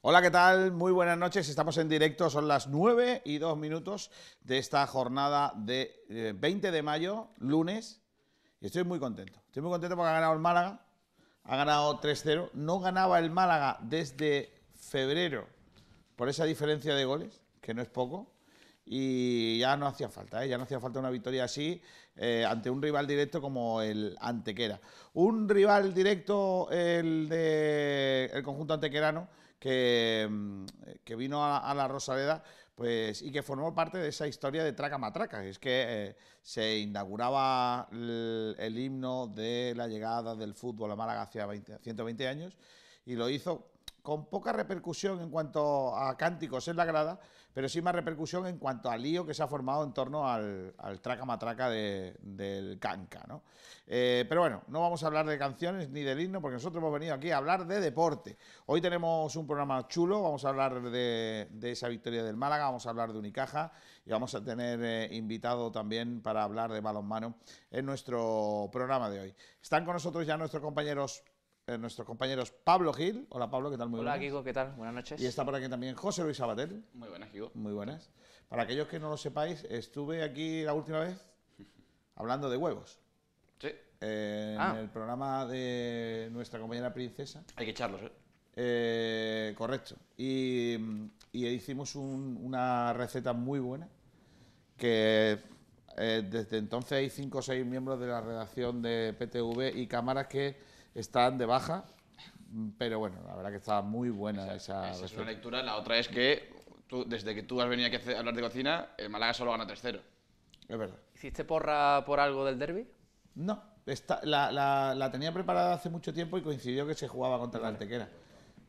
Hola, ¿qué tal? Muy buenas noches. Estamos en directo, son las 9 y 2 minutos de esta jornada de 20 eh, de mayo, lunes. estoy muy contento. Estoy muy contento porque ha ganado el Málaga. Ha ganado 3-0. No ganaba el Málaga desde febrero por esa diferencia de goles, que no es poco, y ya no hacía falta, ¿eh? ya no hacía falta una victoria así eh, ante un rival directo como el Antequera. Un rival directo, el de el conjunto antequerano, que, mm, que vino a, la Rosaleda pues, y que formó parte de esa historia de traca matraca. Es que eh, se inauguraba el, himno de la llegada del fútbol a Málaga hace 120 años y lo hizo con poca repercusión en cuanto a cánticos en la grada, pero sí más repercusión en cuanto al lío que se ha formado en torno al, traca matraca del canca. Eh, pero bueno, no vamos a hablar de canciones ni del himno, porque nosotros hemos venido aquí a hablar de deporte. Hoy tenemos un programa chulo, vamos a hablar de, esa victoria del Málaga, vamos a hablar de Unicaja y vamos a tener eh, invitado también para hablar de balonmano en nuestro programa de hoy. Están con nosotros ya nuestros compañeros eh, nuestros compañeros Pablo Gil. Hola Pablo, ¿qué tal? Muy Hola Kiko, ¿qué tal? Buenas noches. Y está por aquí también José Luis Abatel. Muy buenas, Kiko. Muy buenas. Para aquellos que no lo sepáis, estuve aquí la última vez hablando de huevos. Sí. En ah. el programa de nuestra compañera princesa. Hay que echarlos, ¿eh? eh correcto. Y, hicimos una receta muy buena que eh, desde entonces hay cinco o seis miembros de la redacción de PTV y cámaras que están de baja, pero bueno, la verdad que estaba muy buena esa. Esa, lectura. La otra es que desde que tú has venido aquí a hablar de cocina, el Málaga solo gana 3-0. Es verdad. ¿Hiciste porra por algo del derby? No, la, tenía preparada hace mucho tiempo y coincidió que se jugaba contra la Antequera.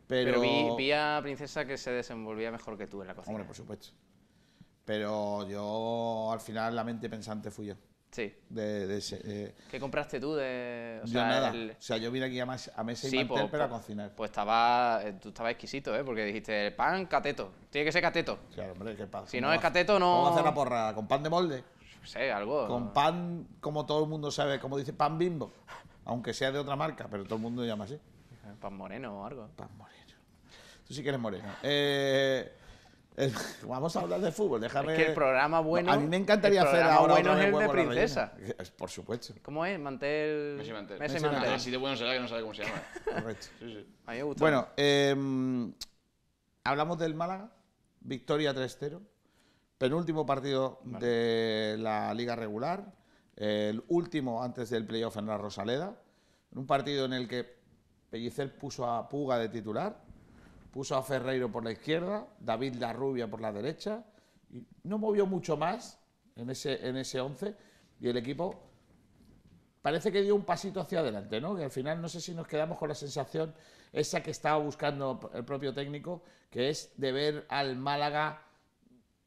Pero, pero vi, a Princesa que se desenvolvía mejor que tú en la cocina. Hombre, por supuesto. Pero yo al final la mente pensante fui yo. Sí. De, de, eh, ¿Qué compraste tú de...? O sea, nada. O sea, yo vine aquí a, mes, a mesa y mantel, pues, pero a pues, cocinar. Pues estaba... Eh, tú estabas exquisito, ¿eh? Porque dijiste, el pan cateto. Tiene que ser cateto. Claro, hombre, qué Si no, es cateto, no... Vamos a hacer la porra. ¿Con pan de molde? algo... Con pan, como todo el mundo sabe, como dice, pan bimbo. Aunque sea de otra marca, pero todo el mundo llama así. Pan moreno o algo. Pan moreno. Tú sí que eres moreno. Eh... vamos a hablar de fútbol, déjame. Es que el programa bueno. a mí me encantaría hacer ahora. bueno es el de Princesa. Por supuesto. ¿Cómo es? Mantel. Messi Mantel. Messi Mantel. Mantel. Así de bueno será que no sabe cómo se llama. Correcto. Sí, sí. A mí me gusta. Bueno, em, hablamos del Málaga. Victoria 3-0. Penúltimo partido de la liga regular. El último antes del playoff en la Rosaleda. Un partido en el que Pellicer puso a Puga de titular puso a Ferreiro por la izquierda, David La Rubia por la derecha, y no movió mucho más en ese, en ese once, y el equipo parece que dio un pasito hacia adelante, ¿no? Que al final no sé si nos quedamos con la sensación esa que estaba buscando el propio técnico, que es de ver al Málaga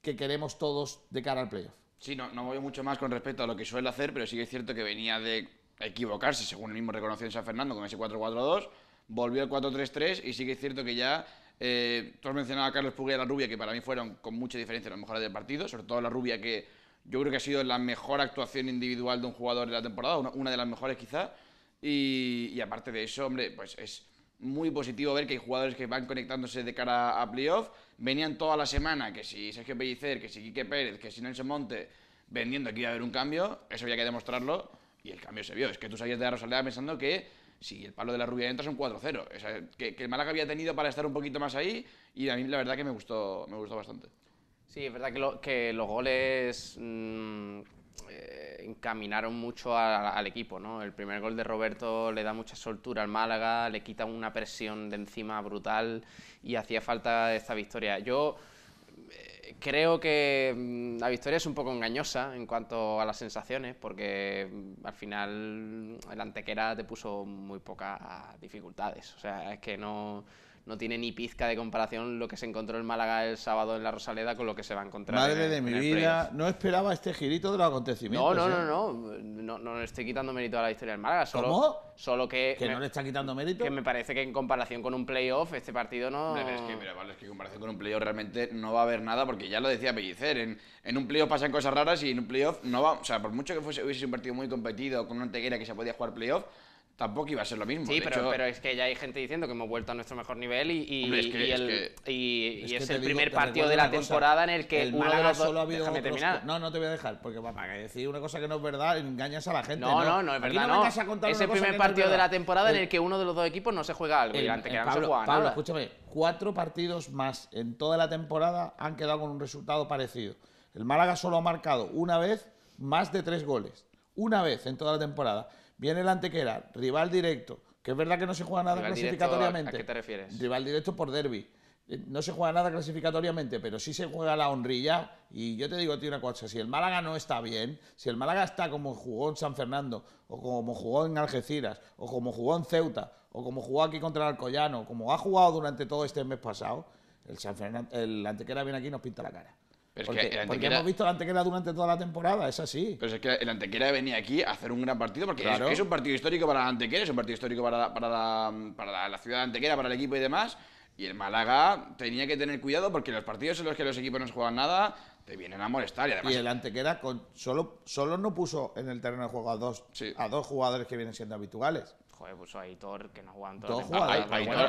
que queremos todos de cara al playoff. Sí, no, movió mucho más con respecto a lo que suele hacer, pero sí que es cierto que venía de equivocarse, según el mismo reconoció en San Fernando, con ese 4-4-2 volvió al 4-3-3 y sí que es cierto que ya eh, tú has mencionado a Carlos Puglia y a la Rubia, que para mí fueron con mucha diferencia las mejores del partido, sobre todo la Rubia, que yo creo que ha sido la mejor actuación individual de un jugador de la temporada, una, de las mejores quizá. Y, y, aparte de eso, hombre, pues es muy positivo ver que hay jugadores que van conectándose de cara a playoff. Venían toda la semana, que si Sergio Pellicer, que si Quique Pérez, que si Nelson Monte, vendiendo que iba a haber un cambio, eso había que demostrarlo. Y el cambio se vio. Es que tú sabías de la Rosaleda pensando que si el palo de la rubia entra son 4-0. que, el Málaga había tenido para estar un poquito más ahí y a mí la verdad que me gustó, me gustó bastante. Sí, es verdad que, los goles mm, eh, encaminaron mucho al equipo, ¿no? El primer gol de Roberto le da mucha soltura al Málaga, le quita una presión de encima brutal y hacía falta esta victoria. Yo Creo que mm, la victoria es un poco engañosa en cuanto a las sensaciones, porque mm, al final el Antequera te puso muy pocas dificultades. O sea, es que no no tiene ni pizca de comparación lo que se encontró en Málaga el sábado en la Rosaleda con lo que se va a encontrar. Madre de mi vida, no esperaba este girito de los acontecimientos. No, ¿eh? no, no, no, no, le estoy quitando mérito a la historia del Málaga. Solo, ¿Cómo? Solo que. ¿Que no le está quitando mérito? Que me parece que en comparación con un playoff, este partido no. es que, en comparación con un playoff realmente no va a haber nada, porque ya lo decía Pellicer, en, un playoff pasan cosas raras y en un playoff no va. O sea, por mucho que fuese, hubiese un partido muy competido, con una teguera que se podía jugar playoff, tampoco iba a ser lo mismo. Sí, pero, es que ya hay gente diciendo que hemos vuelto a nuestro mejor nivel y, y, es, el, primer partido de la temporada en el que el uno solo ha habido No, no te voy a dejar, porque para decir una cosa que no es verdad engañas a la gente. No, no, no, es verdad. No, es el primer partido de la temporada en el que uno de los dos equipos no se juega algo y que Pablo, eh, no se juega Pablo, escúchame, cuatro partidos más en toda la temporada han quedado con un resultado parecido. El Málaga solo ha marcado una vez más de tres goles. Una vez en toda la temporada. Viene el Antequera, rival directo, que es verdad que no se juega nada clasificatoriamente. ¿a, qué te refieres? Rival directo por derby. Eh, no se juega nada clasificatoriamente, pero sí se juega la honrilla. Y yo te digo, tío, una cosa: si el Málaga no está bien, si el Málaga está como jugó en San Fernando, o como jugó en Algeciras, o como jugó en Ceuta, o como jugó aquí contra el Alcoyano, como ha jugado durante todo este mes pasado, el, San el Antequera viene aquí y nos pinta la cara porque, es que hemos visto la Antequera durante toda la temporada, es así. Pero es que el Antequera venía aquí a hacer un gran partido, porque es, un partido histórico para la Antequera, es un partido histórico para, la, ciudad de Antequera, para el equipo y demás. Y el Málaga tenía que tener cuidado porque los partidos en los que los equipos no juegan nada te vienen a molestar. Y, además... el Antequera con, solo, solo no puso en el terreno de juego a dos, jugadores que vienen siendo habituales. Joder, puso a Aitor, que no aguanta.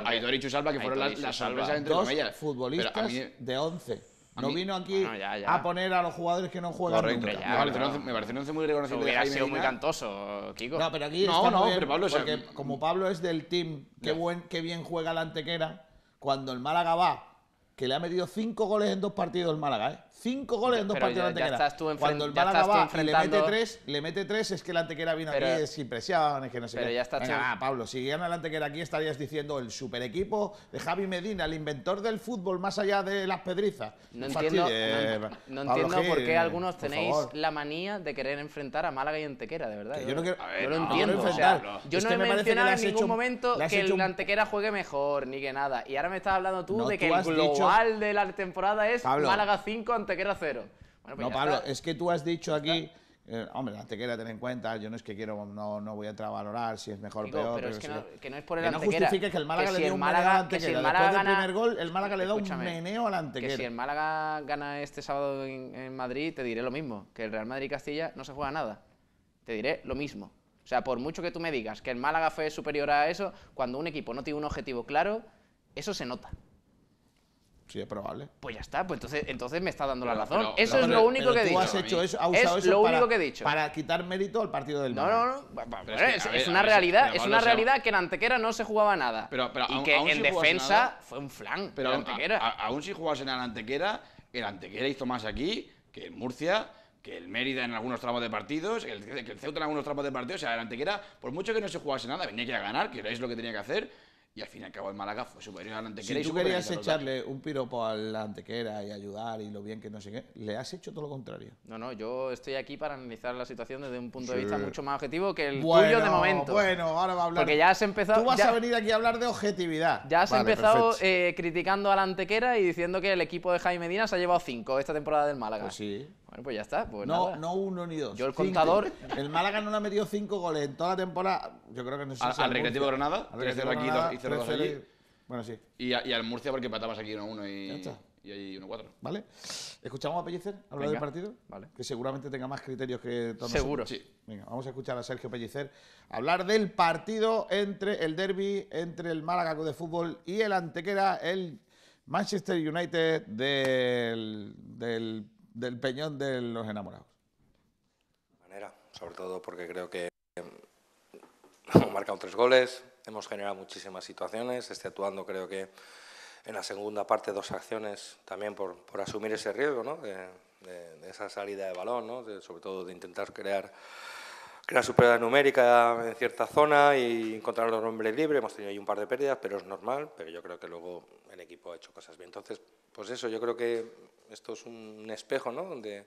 Aitor, y Chusalba, que fueron las, salves, sorpresas entre dos futbolistas de once no vino aquí a poner a los jugadores que no juegan nunca. Ya, me, parece, un once muy reconocido. Hubiera sido muy cantoso, Kiko. No, pero aquí está no, porque como Pablo es del team, qué, buen, qué bien juega la antequera, cuando el Málaga va que le ha metido cinco goles en dos partidos el Málaga, ¿eh? Cinco goles en dos partidos ya, ya Cuando el Málaga va le mete tres, le mete tres, es que el Antequera vino aquí, es impresión, que no sé pero Ya está Venga, Ah, Pablo, si gana el Antequera aquí estarías diciendo el super equipo de Javi Medina, el inventor del fútbol más allá de las pedrizas. No entiendo, no, eh, entiendo por qué algunos tenéis la manía de querer enfrentar a Málaga y Antequera, de verdad. yo no, quiero, yo no, entiendo. yo no he mencionado en ningún momento que el Antequera juegue mejor, ni que nada. Y ahora me estás hablando tú de que el global de la temporada es Málaga 5, Antequera 0. Bueno, pues no, Pablo, es que tú has dicho aquí... Eh, hombre, la antequera, ten en cuenta, yo no es que quiero, no, no voy a valorar si es mejor o peor. Pero, es que, no, que no es por el que no justifique que el Málaga le dé un Málaga, meneo al antequera. Si primer gol, el Málaga le da un meneo al antequera. Que si el Málaga gana este sábado en, en Madrid, te diré lo mismo, que el Real Madrid-Castilla no se juega nada. Te diré lo mismo. O sea, por mucho que tú me digas que el Málaga fue superior a eso, cuando un equipo no tiene un objetivo claro, eso se nota. Sí, es probable. Pues ya está, pues entonces, entonces me está dando la razón. eso es lo único que he dicho. Has hecho eso, has usado eso lo único para, que he dicho. Para quitar mérito al partido del No, no, no. es, una realidad, es una realidad que en Antequera no se jugaba nada. y que en defensa fue un flan. Pero Antequera. aún si jugasen en Antequera, el Antequera hizo más aquí que en Murcia que el Mérida en algunos tramos de partidos, el, que el Ceuta en algunos tramos de partidos, o sea, el Antequera, por mucho que no se jugase nada, venía que a ganar, que es lo que tenía que hacer, y al fin y al cabo el Málaga fue superior al Antequera. Si tú querías echarle un piropo al Antequera y ayudar y lo bien que no sé qué, le has hecho todo lo contrario. No, no, yo estoy aquí para analizar la situación desde un punto de vista mucho más objetivo que el tuyo de momento. Bueno, ahora va a hablar. Porque ya has empezado... Tú vas a venir aquí a hablar de objetividad. Ya has empezado eh, criticando la Antequera y diciendo que el equipo de Jaime Medina se ha llevado cinco esta temporada del Málaga. Pues sí. Bueno, pues ya está. Pues no, no uno ni dos. Yo el contador. El Málaga no le ha metido cinco goles en toda la temporada. Yo creo que no es Al Recreativo Granada. Al Recreativo aquí y 0 allí. Bueno, sí. Y, al Murcia porque patabas aquí 1-1 uno, y. Y ahí 1-4. ¿Vale? ¿Escuchamos a Pellicer hablar del partido? Vale. Que seguramente tenga más criterios que todos Seguro. Sí. Venga, vamos a escuchar a Sergio Pellicer hablar del partido entre el derby, entre el Málaga de fútbol y el Antequera, el Manchester United del, del del Peñón de los Enamorados? De Manera, sobre todo porque creo que mm, hemos marcado tres goles, hemos generado muchísimas situaciones, este actuando creo que en la segunda parte dos acciones también por, por asumir ese riesgo, ¿no? de, esa salida de balón, ¿no? sobre todo de intentar crear, crear superioridad numérica en cierta zona y encontrar los hombres libres. Hemos tenido ahí un par de pérdidas, pero es normal, pero yo creo que luego el equipo ha hecho cosas bien. Entonces, pues eso, yo creo que esto es un espejo, ¿no? Donde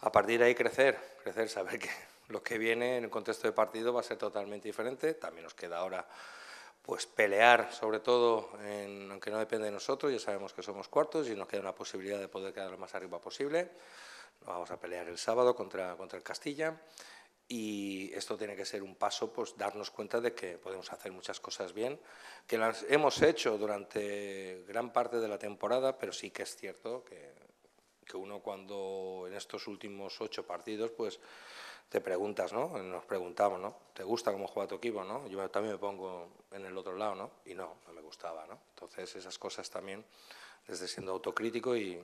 a partir de ahí crecer, crecer, saber que lo que viene en el contexto de partido va a ser totalmente diferente. También nos queda ahora pues pelear, sobre todo, aunque no depende de nosotros, ya sabemos que somos cuartos y nos queda la posibilidad de poder quedar lo más arriba posible. Vamos a pelear el sábado contra, contra el Castilla y esto tiene que ser un paso, pues darnos cuenta de que podemos hacer muchas cosas bien, que las hemos hecho durante gran parte de la temporada, pero sí que es cierto que, uno cuando en estos últimos ocho partidos, pues te preguntas, ¿no? Nos preguntamos, ¿Te gusta cómo juega tu equipo, no? Yo también me pongo en el otro lado, ¿no? Y no, no me gustaba, ¿no? Entonces esas cosas también desde siendo autocrítico y,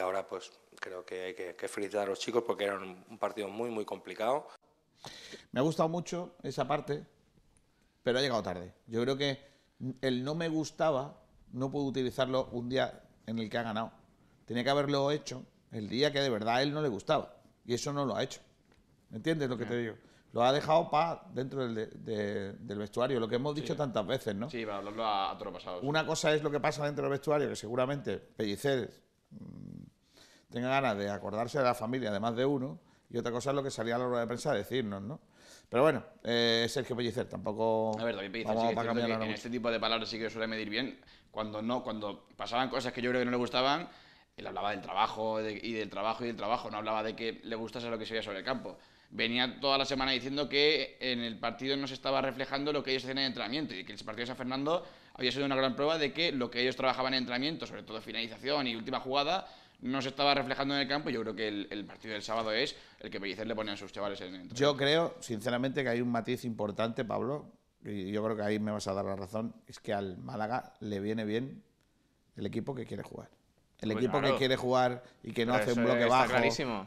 ahora pues creo que hay que, felicitar a los chicos porque era un partido muy muy complicado. Me ha gustado mucho esa parte, pero ha llegado tarde. Yo creo que el no me gustaba no puedo utilizarlo un día en el que ha ganado. Tenía que haberlo hecho el día que de verdad a él no le gustaba. Y eso no lo ha hecho. ¿Entiendes lo que te digo? Lo ha dejado para dentro del, vestuario, lo que hemos dicho tantas veces, ¿no? Sí, lo Una cosa es lo que pasa dentro del vestuario, que seguramente Pellicer mm, tenga ganas de acordarse de la familia, además de uno, y otra cosa es lo que salía a la hora de prensa a decirnos, ¿no? Pero bueno, eh, Sergio Pellicer tampoco. A ver, David Pellicer, que en este tipo de palabras sí que suele medir bien. Cuando no, cuando pasaban cosas que yo creo que no le gustaban, él hablaba del trabajo y del trabajo y del trabajo, no hablaba de que le gustase lo que se veía sobre el campo. Venía toda la semana diciendo que en el partido no se estaba reflejando lo que ellos hacían en entrenamiento y que el partido de San Fernando había sido una gran prueba de que lo que ellos trabajaban en entrenamiento, sobre todo finalización y última jugada, no se estaba reflejando en el campo. y Yo creo que el, partido del sábado es el que Pellicer le pone a sus chavales en el Yo creo, sinceramente, que hay un matiz importante, Pablo, y yo creo que ahí me vas a dar la razón, es que al Málaga le viene bien el equipo que quiere jugar. El pues equipo que quiere jugar y que no hace un bloque bajo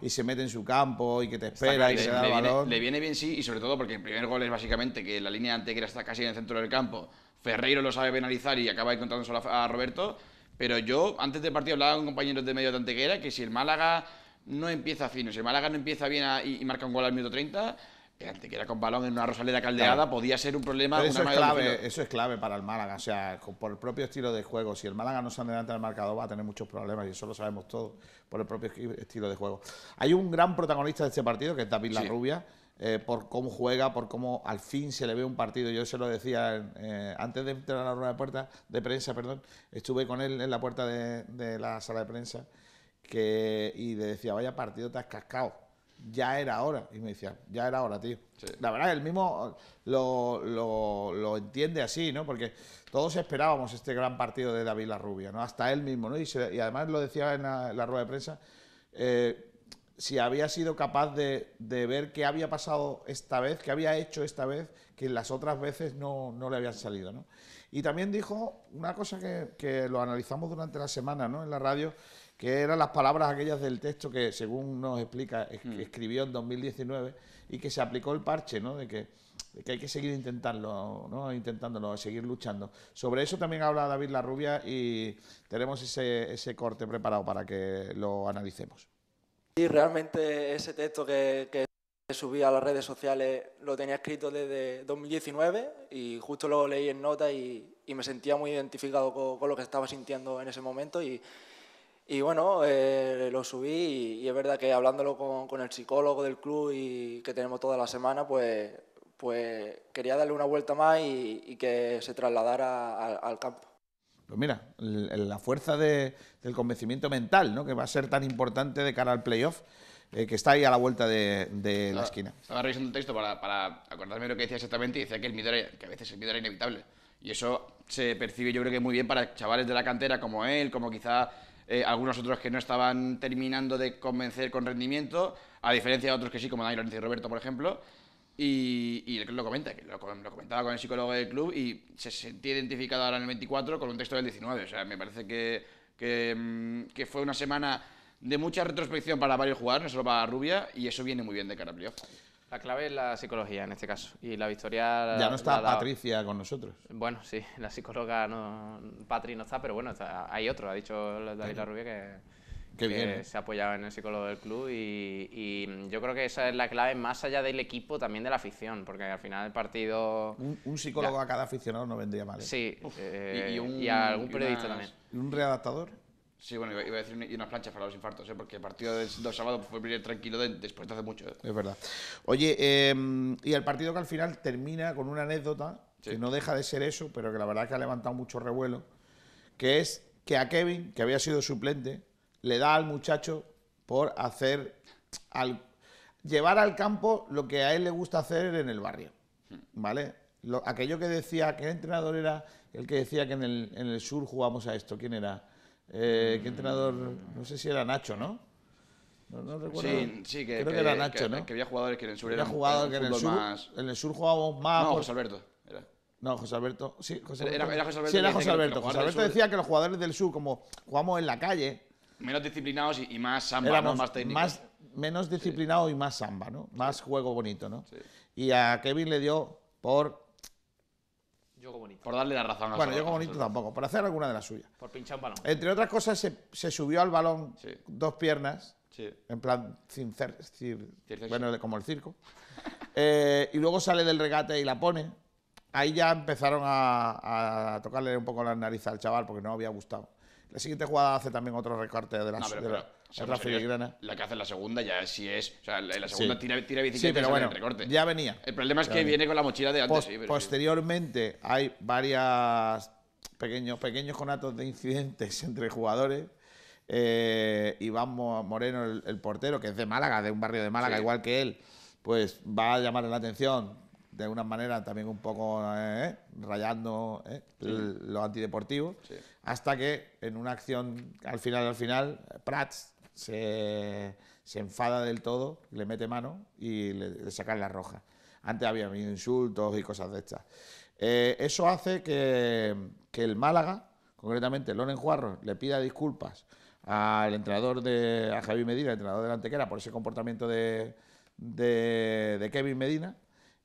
y se mete en su campo y que te espera y se da le viene, Le viene bien, sí, y sobre todo porque el primer gol es básicamente que la línea antequera está casi en el centro del campo. Ferreiro lo sabe penalizar y acaba solo a Roberto pero yo, antes del partido, hablaba con compañeros de medio de Antequera que si el Málaga no empieza fino, si el Málaga no empieza bien y, marca un gol al minuto 30, el Antequera con balón en una rosaleda caldeada podía ser un problema. Eso, una es clave, eso es clave para el Málaga, o sea, por el propio estilo de juego. Si el Málaga no se delante del marcador, va a tener muchos problemas y eso lo sabemos todos por el propio estilo de juego. Hay un gran protagonista de este partido que es David La Rubia eh, por cómo juega, por cómo al fin se le ve un partido. Yo se lo decía eh, antes de entrar a la rueda de, puerta, de prensa, perdón, estuve con él en la puerta de, la sala de prensa y le decía, vaya partido, te has cascado. Ya era hora. Y me decía, ya era hora, tío. La verdad, él mismo lo, lo, lo, entiende así, ¿no? Porque todos esperábamos este gran partido de David La Rubia, ¿no? Hasta él mismo, ¿no? Y, además lo decía en la, rueda de prensa. Eh, si había sido capaz de, ver qué había pasado esta vez, qué había hecho esta vez, que las otras veces no, le habían salido. Y también dijo una cosa que, lo analizamos durante la semana ¿no? en la radio, que eran las palabras aquellas del texto que, según nos explica, mm. escribió en 2019 y que se aplicó el parche, ¿no? de, que, hay que seguir intentándolo, seguir luchando. Sobre eso también habla David Larrubia y tenemos ese corte preparado para que lo analicemos. Sí, realmente ese texto que, que subí a las redes sociales lo tenía escrito desde 2019 y justo lo leí en nota y, me sentía muy identificado con, lo que estaba sintiendo en ese momento. Y, bueno, eh, lo subí y, es verdad que hablándolo con, el psicólogo del club y que tenemos toda la semana, pues, pues quería darle una vuelta más y, que se trasladara al campo. Pues mira, la fuerza del convencimiento mental, ¿no? Que va a ser tan importante de cara al playoff, eh, que está ahí a la vuelta de, la esquina. Estaba revisando el texto para, para acordarme lo que decía exactamente y decía que, el miedo que a veces el miedo era inevitable. Y eso se percibe yo creo que muy bien para chavales de la cantera como él, como quizá eh, algunos otros que no estaban terminando de convencer con rendimiento, a diferencia de otros que sí, como Daniel Lorenzo y Roberto, por ejemplo. Y, y lo comenta, que lo, comentaba con el psicólogo del club y se sentía identificado ahora en el 24 con un texto del 19. O sea, me parece que, mm, que, fue una semana de mucha retrospección para varios jugadores, no solo para Rubia, y eso viene muy bien de cara a playoff. La clave es la psicología en este caso. Y la victoria. Ya no está Patricia con nosotros. Bueno, sí, la psicóloga no. Patri no está, pero bueno, hay otro, ha dicho David La Rubia que bien, ¿eh? se apoyaba en el psicólogo del club y, mm, yo creo que esa es la clave más allá del equipo también de la afición porque al final el partido un, psicólogo a cada aficionado no vendría mal ¿eh? sí eh, y, a algún periodista también un readaptador sí bueno iba, a decir y unas planchas para los infartos porque el partido del sábado fue venir tranquilo después de hace mucho es verdad oye em, y el partido que al final termina con una anécdota que no deja de ser eso pero que la verdad que ha levantado mucho revuelo que es que a Kevin que había sido suplente le da al muchacho por hacer, al, llevar al campo lo que a él le gusta hacer en el barrio, ¿vale? Lo, aquello que decía, ¿qué entrenador era el que decía que en el, en el sur jugamos a esto? ¿Quién era? Eh, ¿Qué entrenador? No sé si era Nacho, ¿no? No, recuerdo. Sí, sí, que, Creo que, era Nacho, ¿no? Que había jugadores que en el sur eran que en el sur, más... en el sur jugábamos más. No, José Alberto. No, José Alberto. Sí, José Era, José Alberto. Sí, era José Alberto. José Alberto decía que los jugadores del sur, como jugamos en la calle, menos disciplinados y, más samba, ¿no? más menos disciplinado y más samba, ¿no? Más juego bonito, ¿no? Y a Kevin le dio por... Juego bonito. Por darle la razón a Bueno, juego bonito tampoco, por hacer alguna de las suyas. Por pinchar un balón. Entre otras cosas, se, subió al balón dos piernas, en plan, sin cir, bueno, como el circo. Eh, y luego sale del regate y la pone. Ahí ya empezaron a, tocarle un poco la nariz al chaval porque no había gustado. La siguiente jugada hace también otro recorte de la, la, que hace la segunda ya es. O sea, la segunda tira, tira bicicleta pero bueno, Ya venía. El problema es que viene con la mochila de antes. posteriormente hay varias pequeños, pequeños conatos de incidentes entre jugadores. Eh, Iván Moreno, el, portero, que es de Málaga, de un barrio de Málaga, igual que él, pues va a llamar la atención de una manera también un poco eh, rayando eh, lo antideportivo, hasta que en una acción al final, al final, Prats se, enfada del todo, le mete mano y le, saca sacan la roja. Antes había insultos y cosas de estas. Eh, eso hace que, el Málaga, concretamente Loren Juarro, le pida disculpas al entrenador de a Javi Medina, entrenador de Antequera, por ese comportamiento de Kevin Medina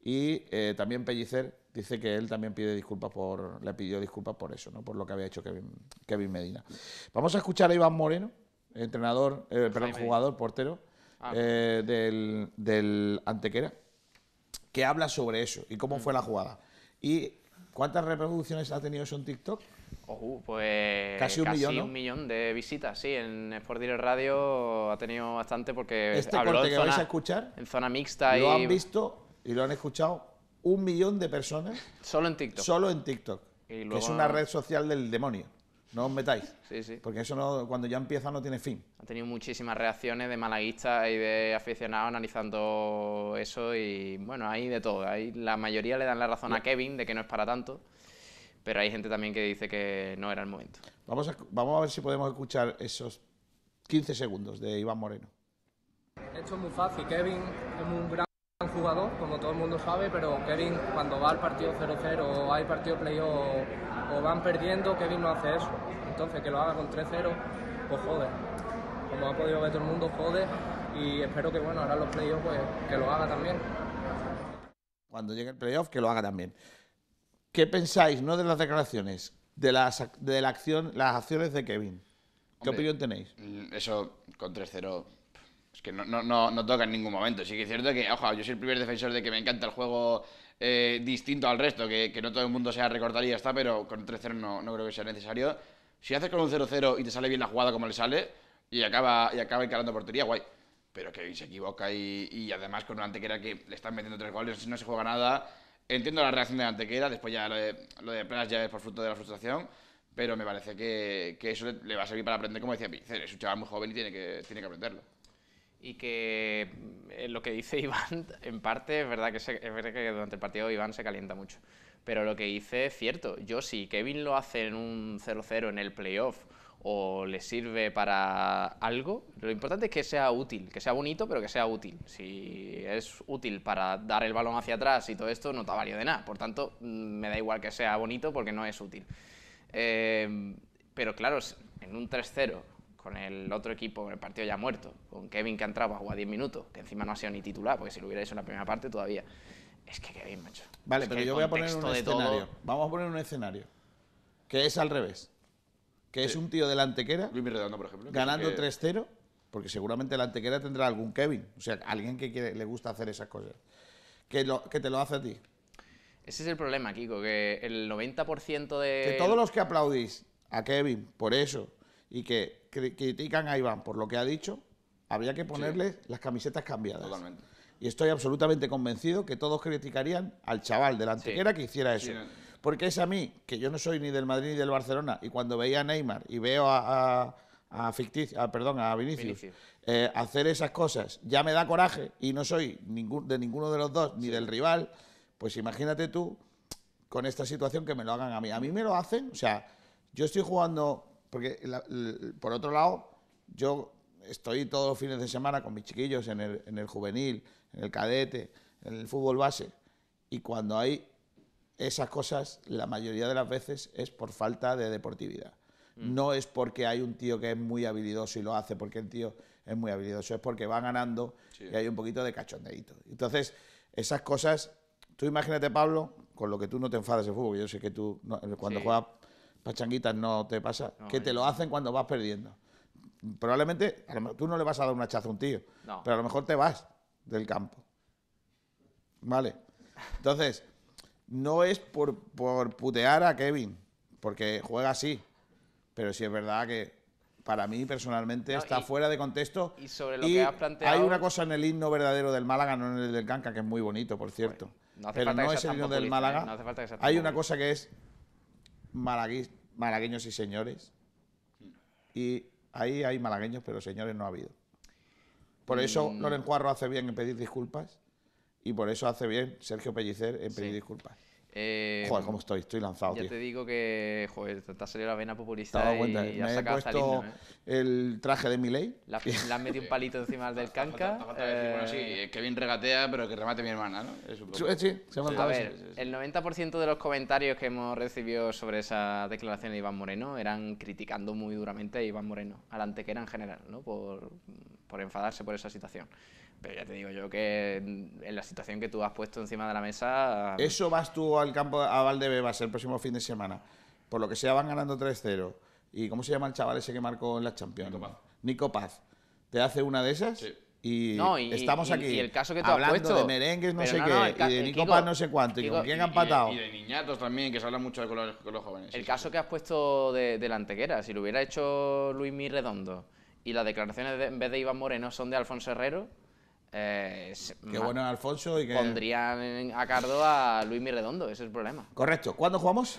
y eh, también Pellicer dice que él también pide disculpas por, le pidió disculpas por eso, ¿no? por lo que había hecho Kevin, Medina. Vamos a escuchar a Iván Moreno, entrenador, eh, perdón, jugador, portero ah. eh, del, del, Antequera, que habla sobre eso y cómo fue la jugada. ¿Y cuántas reproducciones ha tenido eso en TikTok? pues casi un, millón, un millón de visitas, sí. En Sport Direct Radio ha tenido bastante porque este en zona, vais a escuchar en zona mixta. Lo y... han visto y lo han escuchado un millón de personas. Solo en TikTok. Solo en TikTok. Que es una red social del demonio. No os metáis. Porque eso no, cuando ya empieza no tiene fin. Ha tenido muchísimas reacciones de malaguistas y de aficionados analizando eso y bueno, hay de todo. la mayoría le dan la razón a Kevin de que no es para tanto, pero hay gente también que dice que no era el momento. Vamos a, vamos a ver si podemos escuchar esos 15 segundos de Iván Moreno. Esto es muy fácil, Kevin es un gran jugador, como todo el mundo sabe, pero Kevin cuando va al partido 0-0 o hay partido playoff o van perdiendo, Kevin no hace eso. Entonces que lo haga con 3-0, pues jode. Como ha podido ver todo el mundo, jode. Y espero que bueno, ahora los playoffs pues, que lo haga también. Cuando llegue el playoff, que lo haga también. ¿Qué pensáis, no de las declaraciones, de las, de la acción, las acciones de Kevin? ¿Qué opinión tenéis? Eso con 3-0 que no, toca en ningún momento. Sí que es cierto que, ojo, yo soy el primer defensor de que me encanta el juego eh, distinto al resto, que, no todo el mundo sea recortar y ya está, pero con 3-0 no, creo que sea necesario. Si haces con un 0-0 y te sale bien la jugada como le sale, y acaba, y acaba encarando portería, guay. Pero que se equivoca y, además con una antequera que le están metiendo tres goles, no se juega nada. Entiendo la reacción de la antequera, después ya lo de, lo Plas ya es por fruto de la frustración pero me parece que, eso le va a servir para aprender, como decía Pizzer, es un chaval muy joven y tiene que, tiene que aprenderlo y que eh, lo que dice Iván, en parte es verdad, que es verdad que durante el partido Iván se calienta mucho, pero lo que dice es cierto. Yo si Kevin lo hace en un 0-0 en el playoff o le sirve para algo, lo importante es que sea útil, que sea bonito, pero que sea útil. Si es útil para dar el balón hacia atrás y todo esto, no te ha valido de nada. Por tanto, mm, me da igual que sea bonito porque no es útil. Eh, pero claro, en un 3-0 con el otro equipo, en el partido ya muerto, con Kevin que ha entrado a jugar 10 minutos, que encima no ha sido ni titular, porque si lo hubiera hecho en la primera parte todavía. Es que Kevin, macho. Vale, pero yo voy a poner un escenario. Vamos a poner un escenario. Que es al revés. Que es un tío de la antequera. Luis Redondo, por ejemplo. Ganando 3-0, porque seguramente la antequera tendrá algún Kevin. O sea, alguien que le gusta hacer esas cosas. Que, lo, que te lo hace a ti. Ese es el problema, Kiko, que el 90% de. Que todos los que aplaudís a Kevin por eso y que critican a Iván por lo que ha dicho, habría que ponerle las camisetas cambiadas. Y estoy absolutamente convencido que todos criticarían al chaval de la antequera que hiciera eso. Porque es a mí, que yo no soy ni del Madrid ni del Barcelona, y cuando veía a Neymar y veo a, a perdón, a Vinicius, eh, hacer esas cosas ya me da coraje y no soy de ninguno de los dos ni del rival, pues imagínate tú con esta situación que me lo hagan a mí. A mí me lo hacen, o sea, yo estoy jugando porque por otro lado, yo estoy todos los fines de semana con mis chiquillos en el, juvenil, en el cadete, en el fútbol base, y cuando hay esas cosas, la mayoría de las veces es por falta de deportividad. Mm. No es porque hay un tío que es muy habilidoso y lo hace porque el tío es muy habilidoso, es porque va ganando y hay un poquito de cachondeito. Entonces, esas cosas, tú imagínate, Pablo, con lo que tú no te enfadas en fútbol, yo sé que tú cuando juegas pachanguitas no te pasa, que te lo hacen cuando vas perdiendo. Probablemente, tú no le vas a dar un hachazo a un tío, pero a lo mejor te vas del campo. ¿Vale? Entonces, no es por, putear a Kevin, porque juega así, pero sí es verdad que para mí personalmente está fuera de contexto. Y sobre Hay una cosa en el himno verdadero del Málaga, no en el del Canca, que es muy bonito, por cierto. pero no es el himno del ¿eh? Málaga. hay una cosa que es malagueños y señores. Y ahí hay malagueños, pero señores no ha habido. Por mm. eso mm. Loren Cuarro hace bien en pedir disculpas y por eso hace bien Sergio Pellicer en pedir disculpas. Eh, joder, ¿cómo estoy? Estoy lanzado, ya te digo que, joder, te ha salido la vena populista y has he el puesto ¿eh? el traje de mi La- Le has metido un palito encima del canca. bueno, sí, Kevin eh. regatea, pero que remate mi hermana, ¿no? Sí, se ha A ver, el 90% de los comentarios que hemos recibido sobre esa declaración de Iván Moreno eran criticando muy duramente a Iván Moreno, al antequera en general, ¿no? por, por enfadarse por esa situación. Pero ya te digo yo que en la situación que tú has puesto encima de la mesa. Mm. Eso vas tú al campo a Valdebebas el próximo fin de semana. Por lo que sea, van ganando 3-0. ¿Y cómo se llama el chaval ese que marcó en la Champions? Nico Paz. ¿Te hace una de esas? Sí. Y, estamos aquí. el caso que hablando de merengues, no sé qué, y de eh, Nico Paz, no sé cuánto, y con quién han patado Y, de niñatos también, que se habla mucho de los, jóvenes. El caso que has puesto de, de, la antequera, si lo hubiera hecho Luis Mirredondo y las declaraciones en vez de Iván Moreno son de Alfonso Herrero, eh, Qué bueno Alfonso y que... Pondrían a Cardo a Luis Mirredondo, ese es el problema. Correcto. ¿Cuándo jugamos?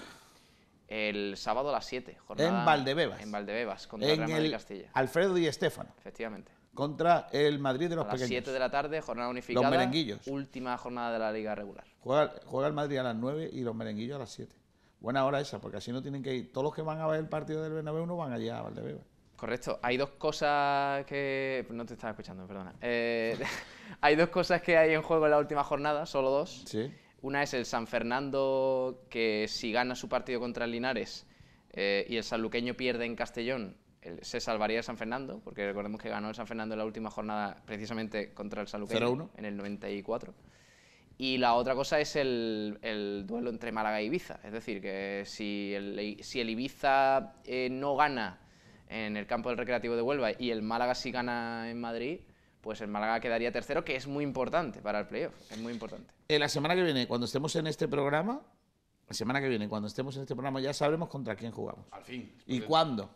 El sábado a las 7. en Valdebebas. En Valdebebas, contra el Real Castilla. Alfredo y Estefano. Efectivamente. Contra el Madrid de los pequeños. A las 7 de la tarde, jornada unificada. Los merenguillos. Última jornada de la liga regular. Juega, el Madrid a las 9 y los merenguillos a las 7. Buena hora esa, porque así no tienen que ir. Todos los que van a ver el partido del Bernabéu uno van allá a Valdebebas. Correcto. Hay dos cosas que... No te estaba escuchando, perdona. Eh, hay dos cosas que hay en juego en la última jornada, solo dos. Una es el San Fernando, que si gana su partido contra el Linares eh, y el sanluqueño pierde en Castellón, se salvaría el San Fernando, porque recordemos que ganó el San Fernando en la última jornada precisamente contra el sanluqueño en el 94. Y la otra cosa es el, duelo entre Málaga y e Ibiza. Es decir, que si el, si el Ibiza eh, no gana en el campo del Recreativo de Huelva y el Málaga si gana en Madrid, pues el Málaga quedaría tercero, que es muy importante para el playoff, es muy importante. En eh, la semana que viene, cuando estemos en este programa, la semana que viene, cuando estemos en este programa, ya sabremos contra quién jugamos. Al fin. ¿Y cuándo?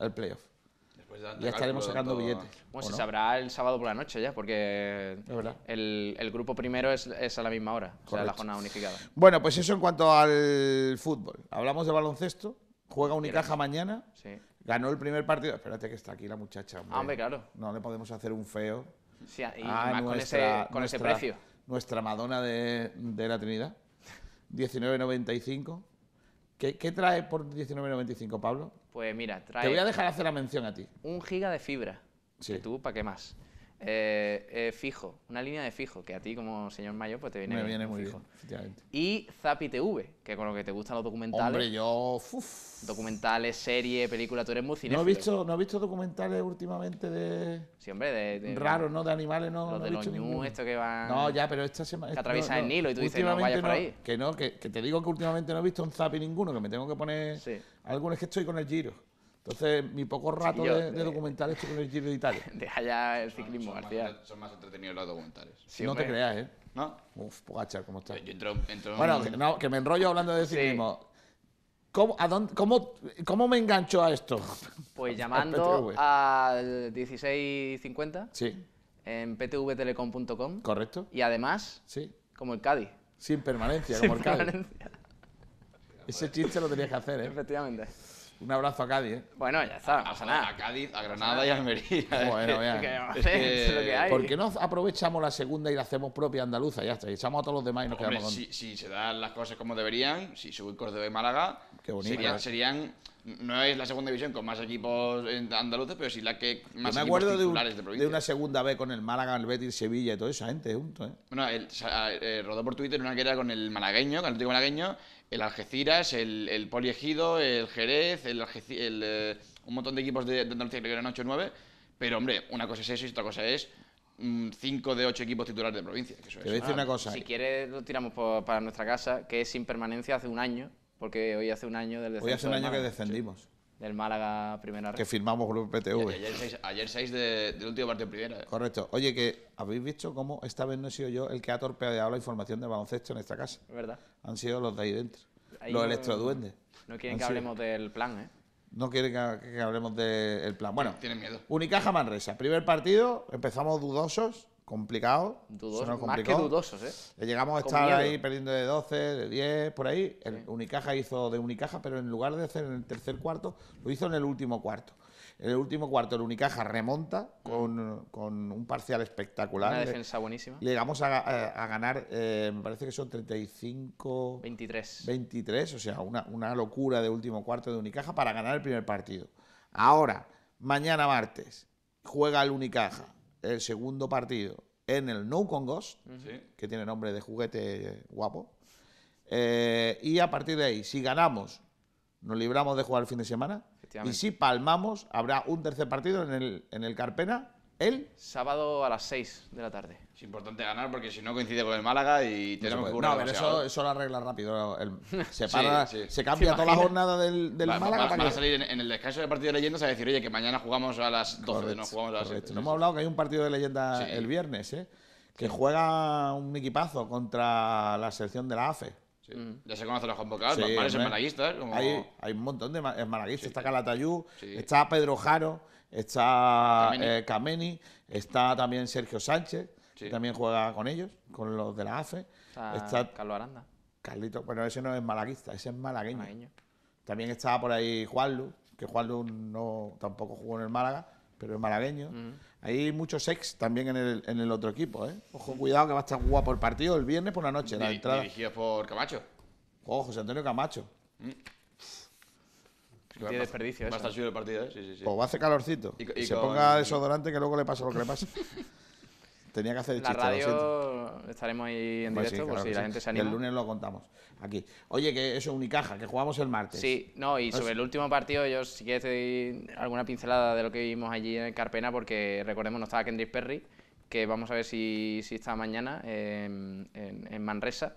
El playoff. Después ya estaremos sacando billetes. Bueno, se sabrá el sábado por la noche ya, porque el, el, grupo primero es, a la misma hora, o sea, la zona unificada. Bueno, pues eso en cuanto al fútbol. Hablamos de baloncesto, juega Unicaja mañana. Sí. Ganó el primer partido. Espérate que está aquí la muchacha. Hombre, ah, claro. No le podemos hacer un feo. Ah, con, ese, precio. Nuestra Madonna de, la Trinidad. 19.95. ¿Qué, trae por 19.95, Pablo? Pues mira, trae. Te voy a dejar hacer la mención a ti. Un giga de fibra. Sí. tú para qué más? Eh, eh, fijo, una línea de fijo, que a ti como señor mayor pues te viene, muy Bien, y Zapi TV, que con lo que te gustan los documentales. Hombre, yo... Documentales, series, películas, tú eres muy cinéfilo. No he visto, no he visto documentales últimamente de... Sí, hombre, de... Raros, ¿no? De animales, ¿no? he no de los esto que van... No, ya, pero esta semana... Que atraviesan el Nilo y tú dices, no vayas por ahí. Que no, que, que, te digo que últimamente no he visto un Zapi ninguno, que me tengo que poner... Sí. Algunos que estoy con el giro. Entonces, mi poco rato de, eh, de, documentales con el Giro de Italia. Deja ya el ah, ciclismo, García. son más entretenidos los documentales. no te creas, ¿eh? ¿No? Uf, pugachar, ¿cómo estás? Yo entro, bueno, que, no, que, me enrollo hablando de ciclismo. ¿Cómo, a dónde, cómo, ¿Cómo me engancho a esto? Pues llamando al 1650 sí. en ptvtelecom.com. Correcto. Y además, sí. como el Cádiz. Sin permanencia, Sin como el permanencia. Ese chiste lo tenías que hacer, ¿eh? Efectivamente. Un abrazo a Cádiz. ¿eh? Bueno, ya está, pasa nada. A Cádiz, a Granada y a Almería. ¿eh? Bueno, ya. Es que hay. ¿Por qué no aprovechamos la segunda y la hacemos propia andaluza? Ya está, echamos a todos los demás y nos quedamos con... si, se dan las cosas como deberían, si sube Córdoba y Málaga, qué ¿eh? serían, No es la segunda división con más equipos andaluces, pero sí la que más me acuerdo de, una segunda B con el Málaga, el Betis, Sevilla y toda esa gente junto. Bueno, rodó por Twitter una que era con el malagueño, con el antiguo malagueño, el Algeciras, el, el Poliegido, el Jerez, eh, un montón de equipos de, de Andalucía que eran 8 o 9, pero hombre, una cosa es eso y otra cosa es mm, cinco de ocho equipos titulares de provincia. una cosa. Si quieres lo tiramos para nuestra casa, que es sin permanencia hace un año, porque hoy hace un año del descenso. Hoy hace un año que descendimos del Málaga Primera Que firmamos con el PTV. Ayer, 6, de, del último partido Primera. ¿eh? Correcto. Oye, que habéis visto cómo esta vez no he sido yo el que ha torpeado la información de baloncesto en esta casa. Es verdad. Han sido los de ahí dentro. los electroduendes. No quieren que hablemos del plan, ¿eh? No quieren que, hablemos del plan. Bueno, tienen miedo. Unicaja Manresa, primer partido, empezamos dudosos, complicado. Dudosos, más que dudosos, ¿eh? llegamos a estar ahí perdiendo de 12, de 10, por ahí. El Unicaja hizo de Unicaja, pero en lugar de hacer en el tercer cuarto, lo hizo en el último cuarto. En el último cuarto, el Unicaja remonta mm. con, un parcial espectacular. Una defensa buenísima. Llegamos a, ganar, eh, me parece que son 35. 23. 23, o sea, una, una, locura de último cuarto de Unicaja para ganar el primer partido. Ahora, mañana martes, juega el Unicaja el segundo partido en el No Con que tiene nombre de juguete guapo. Eh, y a partir de ahí, si ganamos, nos libramos de jugar el fin de semana. Y si palmamos, habrá un tercer partido en el, en el Carpena ¿El? Sábado a las 6 de la tarde. Es importante ganar porque si no coincide con el Málaga y tenemos que jugar no, pero eso, eso, lo arregla rápido. se, cambia toda la jornada del, Málaga. para salir en, el descanso del partido de leyendas a decir, oye, que mañana jugamos a las 12, de no jugamos a las No hemos hablado que hay un partido de leyendas el viernes, ¿eh? que juega un equipazo contra la selección de la AFE. Sí. Mm. Ya se conocen los convocados, varios malaguistas. Como... Hay, hay, un montón de malaguistas. Está Calatayú, está Pedro Jaro está eh, Kameni, está también Sergio Sánchez, que también juega con ellos, con los de la AFE. Está, Carlos Aranda. Carlito, bueno, ese no es malaguista, ese es malagueño. También está por ahí Juanlu, que Juanlu no, tampoco jugó en el Málaga, pero es malagueño. Hay muchos ex también en el, otro equipo, ¿eh? Ojo, cuidado que va a estar guapo el partido el viernes por la noche, Dirigido por Camacho. ojo José Antonio Camacho. Mm tiene desperdicio. suyo el partido, ¿eh? sí, sí, sí. O pues hace calorcito. Y, se ponga desodorante que luego le pasa lo que le pasa. Tenía que hacer el la siento. La radio estaremos ahí en directo, sí, si la gente se anima. El lunes lo contamos aquí. Oye, que eso es Unicaja, que jugamos el martes. Sí, no, y sobre el último partido, yo sí que te alguna pincelada de lo que vimos allí en Carpena, porque recordemos, no estaba Kendrick Perry, que vamos a ver si, si está mañana en, en, en Manresa.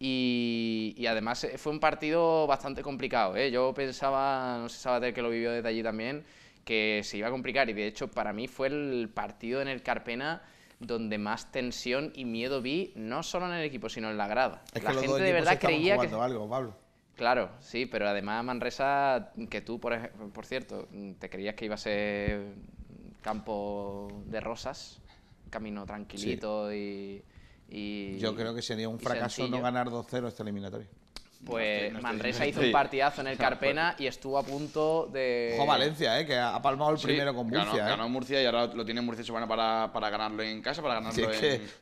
Y, además eh, fue un partido bastante complicado. ¿eh? Yo pensaba, no sé, Sabater que lo vivió desde allí también, que se iba a complicar. Y de hecho, para mí fue el partido en el Carpena donde más tensión y miedo vi, no solo en el equipo, sino en la grada. Es la gente de verdad creía que. Algo, Pablo. Claro, sí, pero además Manresa, que tú, por, por cierto, te creías que iba a ser campo de rosas, camino tranquilito y yo creo que sería un fracaso no ganar 2-0 este eliminatorio Pues Manresa hizo un partidazo en el Carpena y estuvo a punto de. Ojo Valencia, eh, que ha palmado el primero con Murcia. Eh. Ganó, Murcia y ahora lo tiene Murcia semana para, para ganarlo en casa, para ganarlo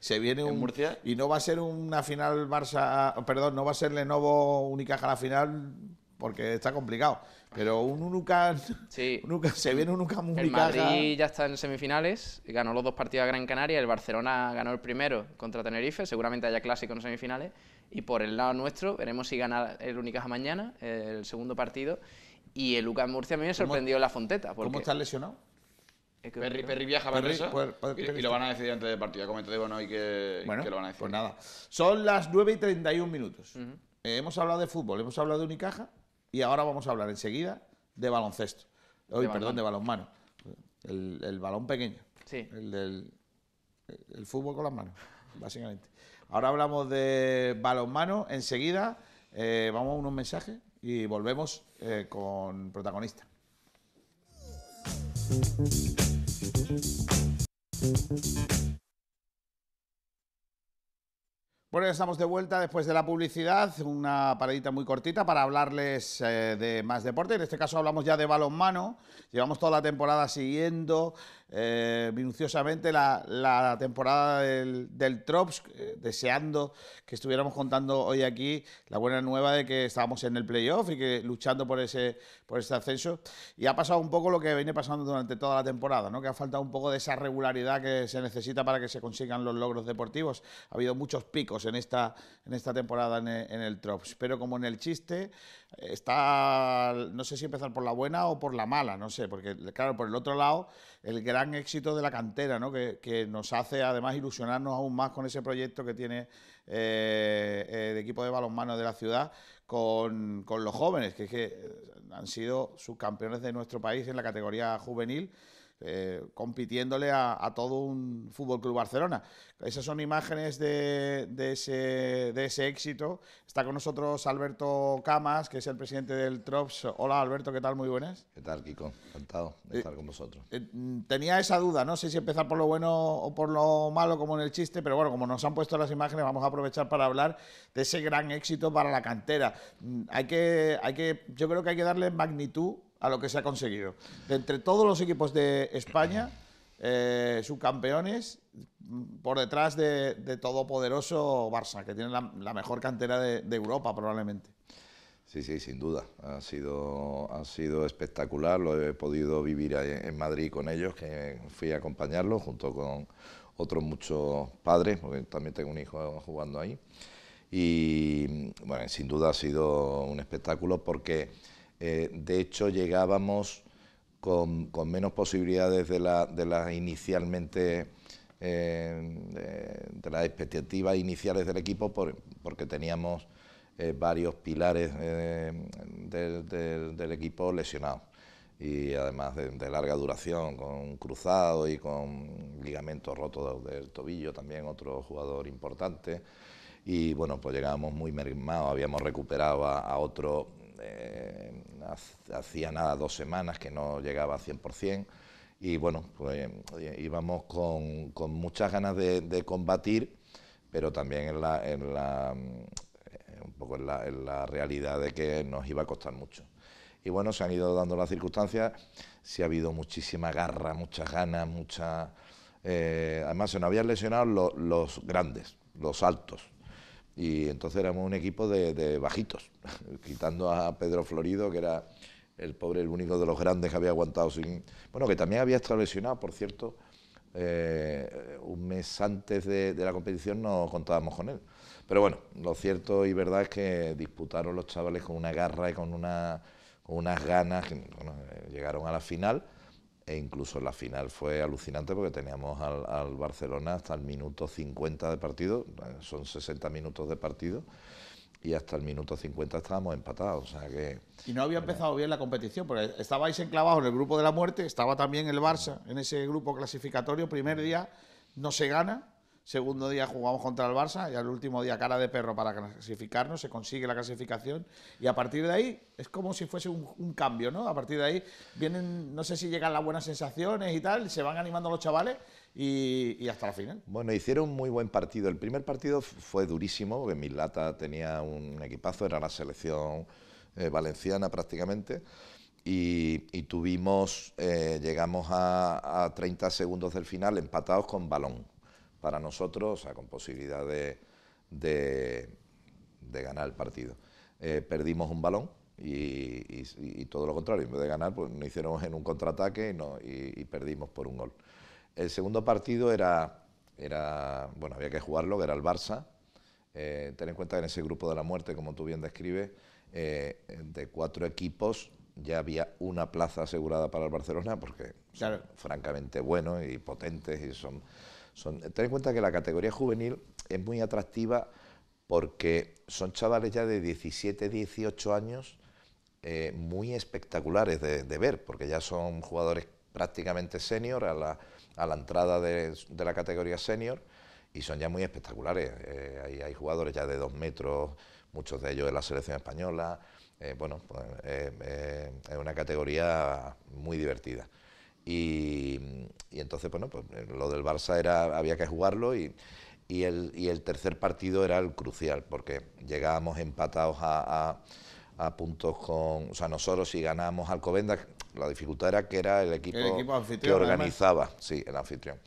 se viene Murcia. Y no va a ser una final Barça. Perdón, no va a ser Lenovo Unicaja la final porque está complicado. Pero un Unicaja... Sí. se viene un muy El Madrid ya está en semifinales. Ganó los dos partidos a Gran Canaria. El Barcelona ganó el primero contra Tenerife. Seguramente haya clásico en semifinales. Y por el lado nuestro, veremos si gana el Unicaja mañana, el segundo partido. Y el Lucas Murcia a mí me sorprendió la Fonteta. ¿Cómo está lesionado? Perry, Perry, viaja y, lo van a decidir antes del partido. bueno, bueno que, que, lo van a decidir. Pues nada. Son las 9 y 31 minutos. Eh, hemos hablado de fútbol, hemos hablado de Unicaja, y ahora vamos a hablar enseguida de baloncesto. Hoy, perdón, de balonmano. El, balón pequeño. Sí. El fútbol con las manos, básicamente. Ahora hablamos de balonmano. Enseguida eh, vamos a unos mensajes y volvemos eh, con protagonista. Bueno, ya estamos de vuelta después de la publicidad, una paradita muy cortita para hablarles eh, de más deporte. En este caso hablamos ya de balonmano. Llevamos toda la temporada siguiendo eh, minuciosamente la, la, temporada del, del Trops, eh, deseando que estuviéramos contando hoy aquí la buena nueva de que estábamos en el playoff y que luchando por ese, por ese ascenso. Y ha pasado un poco lo que viene pasando durante toda la temporada, ¿no? que ha faltado un poco de esa regularidad que se necesita para que se consigan los logros deportivos. Ha habido muchos picos en esta, en esta temporada en el, en el Trops, pero como en el chiste está, no sé si empezar por la buena o por la mala, no sé, porque claro, por el otro lado, el gran éxito de la cantera, ¿no? que, nos hace además ilusionarnos aún más con ese proyecto que tiene eh, el eh, equipo de balonmano de la ciudad con, con los jóvenes, que, que eh, han sido subcampeones de nuestro país en la categoría juvenil eh, compitiéndole a, todo un Fútbol Club Barcelona. Esas son imágenes de, ese, éxito. Está con nosotros Alberto Camas, que es el presidente del TROPS. Hola Alberto, ¿qué tal? Muy buenas. ¿Qué tal, Kiko? Encantado de eh, estar con vosotros. Eh, tenía esa duda, no sé si empezar por lo bueno o por lo malo, como en el chiste, pero bueno, como nos han puesto las imágenes, vamos a aprovechar para hablar de ese gran éxito para la cantera. Mm, hay que, hay que, yo creo que hay que darle magnitud a lo que se ha conseguido. De entre todos los equipos de España, eh, subcampeones, por detrás de, todopoderoso Barça, que tiene la, mejor cantera de, Europa probablemente. Sí, sí, sin duda. Ha sido, ha sido espectacular. Lo he podido vivir en Madrid con ellos, que fui a acompañarlos junto con otros muchos padres, porque también tengo un hijo jugando ahí. Y bueno, sin duda ha sido un espectáculo porque eh, de hecho, llegábamos con, menos posibilidades de las inicialmente, eh, de, las expectativas iniciales del equipo, porque teníamos eh, varios pilares del, equipo lesionados. Y además de, larga duración, con cruzado y con ligamento roto del tobillo, también otro jugador importante. Y bueno, pues llegábamos muy mermados, habíamos recuperado a, a otro eh, hacía nada dos semanas que no llegaba al 100%, y bueno, pues, eh, íbamos con, muchas ganas de, combatir, pero también en la, en la, eh, la, realidad de que nos iba a costar mucho. Y bueno, se han ido dando las circunstancias, se ha habido muchísima garra, muchas ganas, muchas... además, se nos habían lesionado los grandes, los altos, y entonces éramos un equipo de, bajitos, quitando a Pedro Florido, que era el pobre, el único de los grandes que había aguantado sin... Bueno, que también había estado lesionado, por cierto, eh, un mes antes de, la competición no contábamos con él. Pero bueno, lo cierto y verdad es que disputaron los chavales con una garra y con, con unas ganas, que, eh, llegaron a la final e incluso la final fue alucinante porque teníamos al, Barcelona hasta el minuto 50 de partido, son 60 minutos de partido, y hasta el minuto 50 estábamos empatados. O sea que, y no había empezado bien la competición, porque estabais enclavados en el grupo de la muerte, estaba también el Barça en ese grupo clasificatorio, primer día no se gana, Segundo día jugamos contra el Barça y al último día cara de perro para clasificarnos, se consigue la clasificación y a partir de ahí es como si fuese un, cambio, ¿no? A partir de ahí vienen, no sé si llegan las buenas sensaciones y tal, se van animando los chavales y, hasta la final. Bueno, hicieron muy buen partido. El primer partido fue durísimo, porque Milata tenía un equipazo, era la selección eh, valenciana prácticamente. Y, tuvimos, eh, llegamos a, a, 30 segundos del final empatados con balón para nosotros, o con posibilidad de, ganar el partido. Eh, perdimos un balón y, todo lo contrario, en vez de ganar, pues nos hicieron en un contraataque y, perdimos por un gol. El segundo partido era, bueno, había que jugarlo, que era el Barça. Eh, ten en cuenta que en ese grupo de la muerte, como tú bien describes, eh, de cuatro equipos ya había una plaza asegurada para el Barcelona, porque francamente buenos y potentes y son ten en cuenta que la categoría juvenil es muy atractiva porque son chavales ya de 17, 18 años eh, muy espectaculares de, ver, porque ya son jugadores prácticamente senior a la, entrada de, la categoría senior y son ya muy espectaculares. Eh, hay, jugadores ya de dos metros, muchos de ellos de la selección española. Eh, bueno, pues, es una categoría muy divertida. Y, entonces, bueno, pues eh, lo del Barça era, había que jugarlo y, el, tercer partido era el crucial, porque llegábamos empatados a, puntos con. O sea, nosotros si ganábamos Alcobendas, la dificultad era que era el equipo, que organizaba, sí, el anfitrión.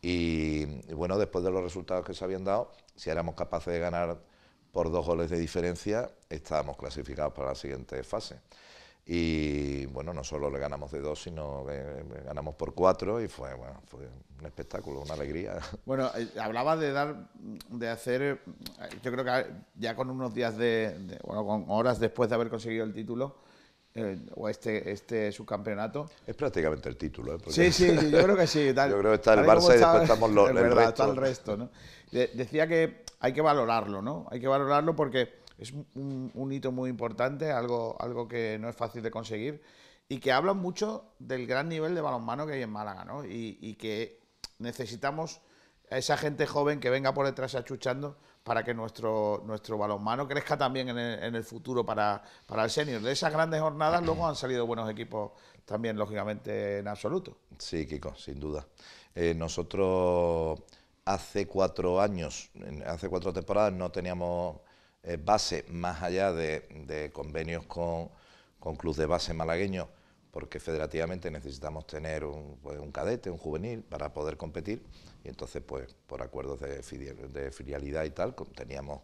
y, bueno, después de los resultados que se habían dado, si éramos capaces de ganar por dos goles de diferencia, estábamos clasificados para la siguiente fase. Y bueno, no solo le ganamos de dos, sino que eh, eh, ganamos por cuatro y fue, fue un espectáculo, una alegría. Bueno, eh, hablabas de dar, de hacer, yo creo que ya con unos días de, bueno, con horas después de haber conseguido el título, o este, este subcampeonato. Es prácticamente el título, ¿eh? Sí, sí, yo creo que sí. Tal, yo creo que está el Barça y después estamos los, el resto. el resto, ¿no? decía que hay que valorarlo, ¿no? Hay que valorarlo porque es un, hito muy importante, algo, algo que no es fácil de conseguir y que habla mucho del gran nivel de balonmano que hay en Málaga, ¿no? Y, que necesitamos a esa gente joven que venga por detrás achuchando para que nuestro, nuestro balonmano crezca también en el, futuro para, el senior. De esas grandes jornadas luego han salido buenos equipos también, lógicamente, en absoluto. Sí, Kiko, sin duda. Eh, nosotros hace cuatro años, hace cuatro temporadas, no teníamos eh, base más allá de, convenios con, con clubes de base malagueño... porque federativamente necesitamos tener un, pues, un, cadete, un juvenil, para poder competir. Y entonces, pues por acuerdos de, filialidad y tal, teníamos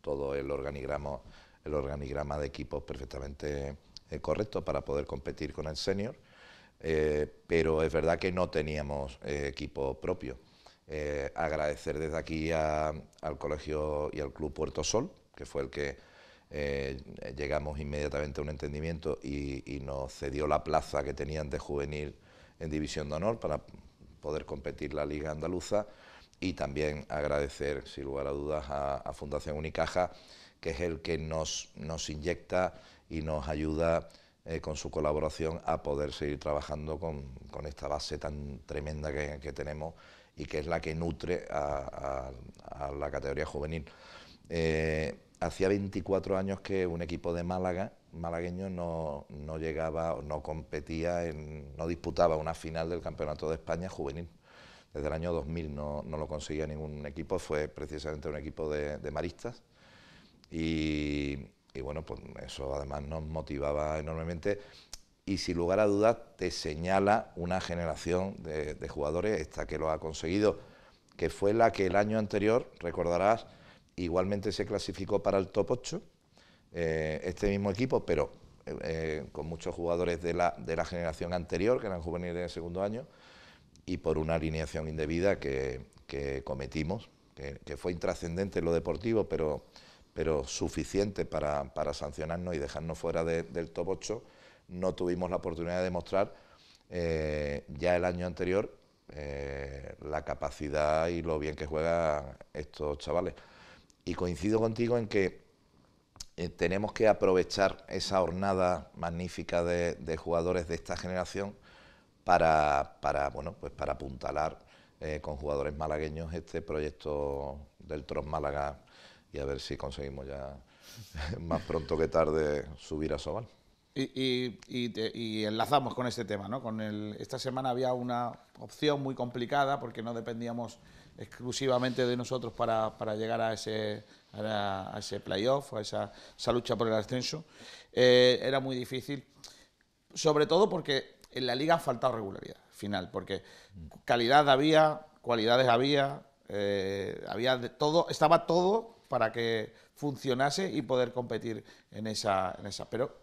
todo el organigrama, el organigrama de equipos perfectamente eh, correcto para poder competir con el senior. Eh, pero es verdad que no teníamos equipo propio. agradecer desde aquí al colegio y al club Puerto Sol, que fue el que eh, llegamos inmediatamente a un entendimiento y, nos cedió la plaza que tenían de juvenil en División de Honor para poder competir la Liga Andaluza y también agradecer, sin lugar a dudas, a, Fundación Unicaja, que es el que nos, inyecta y nos ayuda eh, con su colaboración a poder seguir trabajando con, esta base tan tremenda que, tenemos y que es la que nutre a, la categoría juvenil. Eh, hacía 24 años que un equipo de Málaga, malagueño, no, llegaba llegaba, no competía, en, no disputaba una final del Campeonato de España juvenil. Desde el año 2000 no, lo conseguía ningún equipo, fue precisamente un equipo de, maristas. Y, bueno, pues eso además nos motivaba enormemente y sin lugar a dudas te señala una generación de, de, jugadores, esta que lo ha conseguido, que fue la que el año anterior, recordarás, Igualmente se clasificó para el top 8 eh, este mismo equipo, pero eh, con muchos jugadores de la, generación anterior, que eran juveniles de segundo año, y por una alineación indebida que, cometimos, que, fue intrascendente en lo deportivo, pero, suficiente para, sancionarnos y dejarnos fuera del top 8, no tuvimos la oportunidad de demostrar eh, ya el año anterior la capacidad y lo bien que juegan estos chavales y coincido contigo en que eh, tenemos que aprovechar esa hornada magnífica de, jugadores de esta generación para, bueno, pues para apuntalar eh, con jugadores malagueños este proyecto del Tron Málaga y a ver si conseguimos ya más pronto que tarde subir a Sobal. Y, enlazamos con este tema, ¿no? Con el, esta semana había una opción muy complicada porque no dependíamos exclusivamente de nosotros para, llegar a ese, a, ese playoff, a esa, lucha por el ascenso, eh, era muy difícil, sobre todo porque en la liga ha faltado regularidad final, porque calidad había, cualidades había, eh, había de todo, estaba todo para que funcionase y poder competir en esa, en pero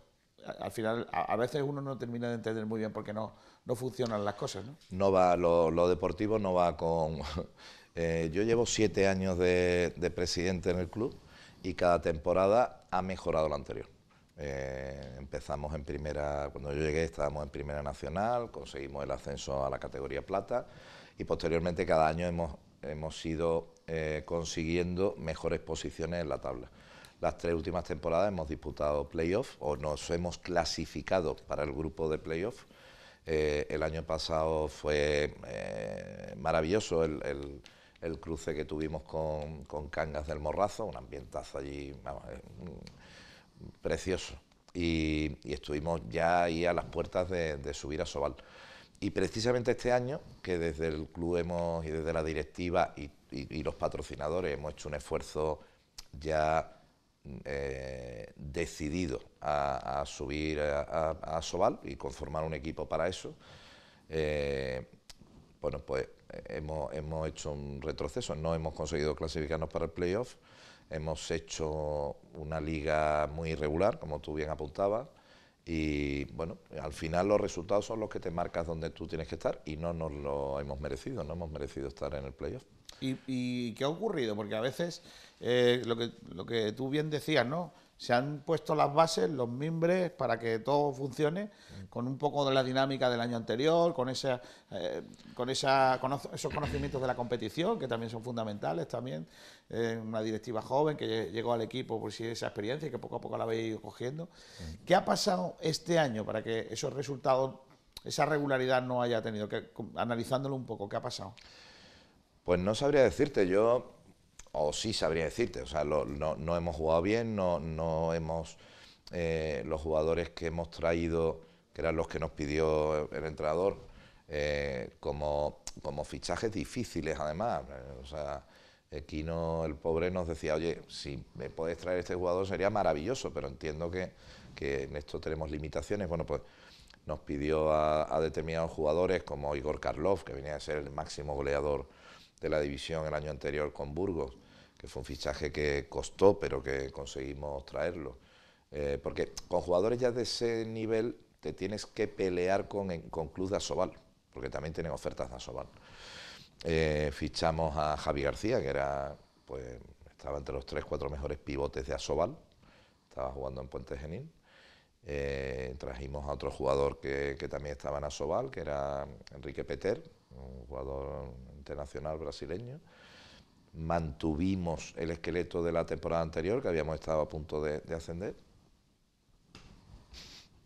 al final a, veces uno no termina de entender muy bien porque no, no funcionan las cosas. No, no va, lo deportivo no va con... Eh, yo llevo siete años de, presidente en el club y cada temporada ha mejorado la anterior. Eh, empezamos en primera, cuando yo llegué estábamos en primera nacional, conseguimos el ascenso a la categoría plata y posteriormente cada año hemos, hemos ido eh, consiguiendo mejores posiciones en la tabla. Las tres últimas temporadas hemos disputado playoffs o nos hemos clasificado para el grupo de playoff. el año pasado fue maravilloso el el cruce que tuvimos con, con Cangas del Morrazo, un ambientazo allí eh, mm, precioso. Y, estuvimos ya ahí a las puertas de, subir a Sobal. Y precisamente este año, que desde el club hemos, y desde la directiva y, los patrocinadores hemos hecho un esfuerzo ya mm, eh, decidido a, subir a, a, Sobal y conformar un equipo para eso, eh, bueno, pues eh, hemos, hemos hecho un retroceso, no hemos conseguido clasificarnos para el playoff, hemos hecho una liga muy irregular, como tú bien apuntabas, y bueno, al final los resultados son los que te marcas donde tú tienes que estar y no nos lo hemos merecido, no hemos merecido estar en el playoff. ¿Y, qué ha ocurrido? Porque a veces, eh, lo, que, lo que tú bien decías, ¿no? se han puesto las bases, los mimbres, para que todo funcione con un poco de la dinámica del año anterior, con, esa, eh, con, esa, esos conocimientos de la competición, que también son fundamentales también. Eh, una directiva joven que llegó al equipo por si esa experiencia y que poco a poco la habéis ido cogiendo. ¿Qué ha pasado este año para que esos resultados, esa regularidad no haya tenido? Que, analizándolo un poco, ¿qué ha pasado? Pues no sabría decirte, yo o sí sabría decirte, o sea, no, hemos jugado bien, no, hemos, eh, los jugadores que hemos traído, que eran los que nos pidió el entrenador, eh, como, fichajes difíciles además, o sea, Equino, el pobre, nos decía, oye, si me puedes traer este jugador sería maravilloso, pero entiendo que, en esto tenemos limitaciones. Bueno, pues nos pidió a, a, determinados jugadores como Igor Karlov, que venía a ser el máximo goleador de la división el año anterior con Burgos, que fue un fichaje que costó, pero que conseguimos traerlo. Eh, porque con jugadores ya de ese nivel te tienes que pelear con, con Club de Asobal, porque también tienen ofertas de Asobal. Eh, fichamos a Javi García, que era, pues, estaba entre los tres, cuatro mejores pivotes de Asobal, estaba jugando en Puente Genil. Eh, trajimos a otro jugador que, también estaba en Asobal, que era Enrique Peter, un jugador internacional brasileño. Mantuvimos el esqueleto de la temporada anterior, que habíamos estado a punto de, ascender.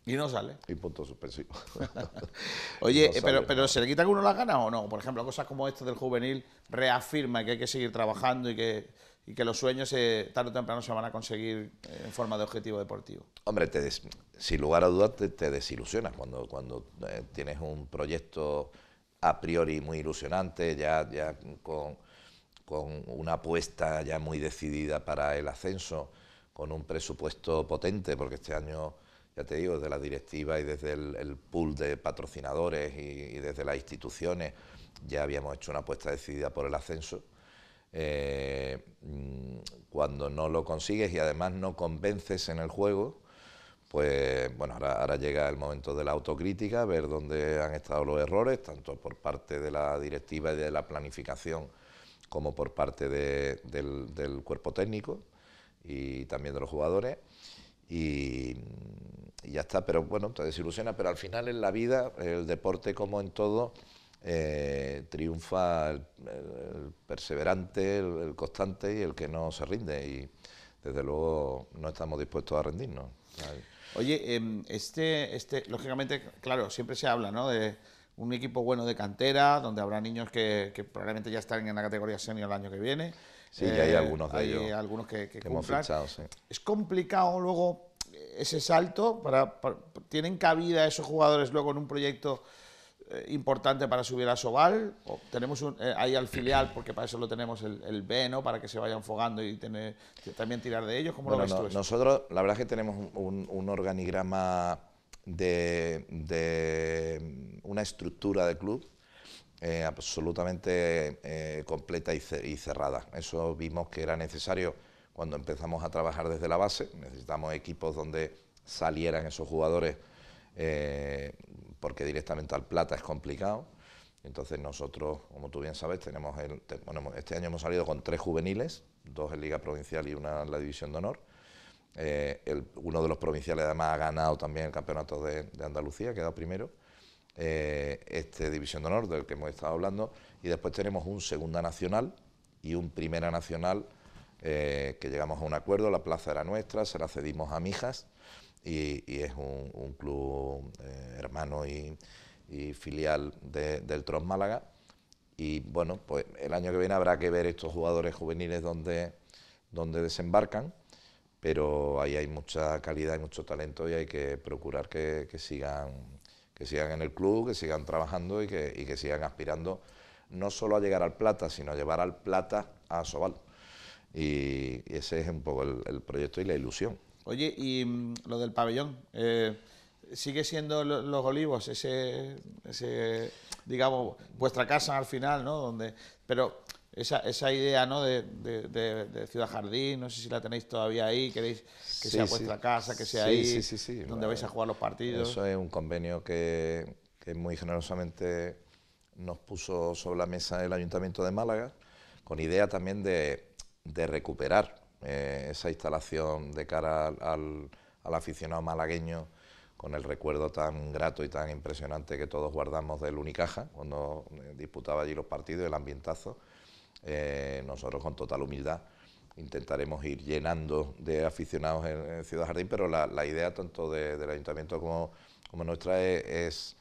Y no sale. Y punto suspensivo. Oye, eh, pero, ¿se le quitan uno las ganas o no? Por ejemplo, cosas como esto del juvenil reafirma que hay que seguir trabajando y que y que los sueños eh, tarde o temprano se van a conseguir eh, en forma de objetivo deportivo. Hombre, te sin lugar a dudas te, desilusionas cuando, cuando eh, tienes un proyecto a priori muy ilusionante, ya, ya con, con, una apuesta ya muy decidida para el ascenso, con un presupuesto potente, porque este año, ya te digo, desde la directiva y desde el, pool de patrocinadores y desde las instituciones, ya habíamos hecho una apuesta decidida por el ascenso eh, mm, cuando no lo consigues y además no convences en el juego, pues bueno, ahora, llega el momento de la autocrítica, ver dónde han estado los errores, tanto por parte de la directiva y de la planificación, como por parte del, cuerpo técnico y también de los jugadores. y ya está, pero bueno, te desilusiona, pero al final en la vida, el deporte como en todo, eh, triunfa el, perseverante, el, constante y el que no se rinde. Y desde luego no estamos dispuestos a rendirnos. Oye, em, este, este, lógicamente, claro, siempre se habla de un equipo bueno de cantera, donde habrá niños que, probablemente ya están en la categoría senior el año que viene. Sí, hay eh, algunos de algunos que, hemos fichado, Es complicado luego ese salto. ¿Tienen cabida esos jugadores luego en un proyecto eh, importante para subir a Soval. tenemos un, eh, ahí al filial, porque para eso lo tenemos el, el B, ¿no? Para que se vayan fogando y tener, también tirar de ellos. ¿Cómo lo ves tú Nosotros, la verdad es que tenemos un, organigrama de, de, una estructura de club eh, absolutamente completa y, cerrada. Eso vimos que era necesario cuando empezamos a trabajar desde la base. Necesitamos equipos donde salieran esos jugadores porque directamente al plata es complicado. Entonces nosotros, como tú bien sabes, tenemos el, este año hemos salido con tres juveniles, dos en Liga Provincial y una en la División de Honor. Eh, uno de los provinciales además ha ganado también el campeonato de, Andalucía, ha quedado primero. Eh, este División de Honor del que hemos estado hablando. Y después tenemos un Segunda Nacional y un Primera Nacional eh, que llegamos a un acuerdo, la plaza era nuestra, se la cedimos a Mijas y, es un, club eh, hermano y, filial de, del Tron Málaga. Y bueno, pues el año que viene habrá que ver estos jugadores juveniles donde, donde desembarcan, pero ahí hay mucha calidad y mucho talento y hay que procurar que, sigan, que sigan en el club, que sigan trabajando y que, sigan aspirando no solo a llegar al plata, sino a llevar al plata a Sobal. Y, ese es un poco el proyecto y la ilusión. Oye, y mm, lo del pabellón, eh, ¿sigue siendo Los Olivos ese, digamos, vuestra casa al final, ¿no? Donde, pero esa, esa idea, ¿no? De, de, Ciudad Jardín, no sé si la tenéis todavía ahí, queréis que sea vuestra casa, que sea ahí, donde vais a jugar los partidos. Eso es un convenio que, muy generosamente nos puso sobre la mesa el Ayuntamiento de Málaga, con idea también de, de recuperar eh, esa instalación de cara al, aficionado malagueño con el recuerdo tan grato y tan impresionante que todos guardamos del Unicaja, cuando eh, disputaba allí los partidos, el ambientazo, eh, nosotros con total humildad intentaremos ir llenando de aficionados en, Ciudad Jardín, pero la, idea tanto del ayuntamiento como, nuestra es,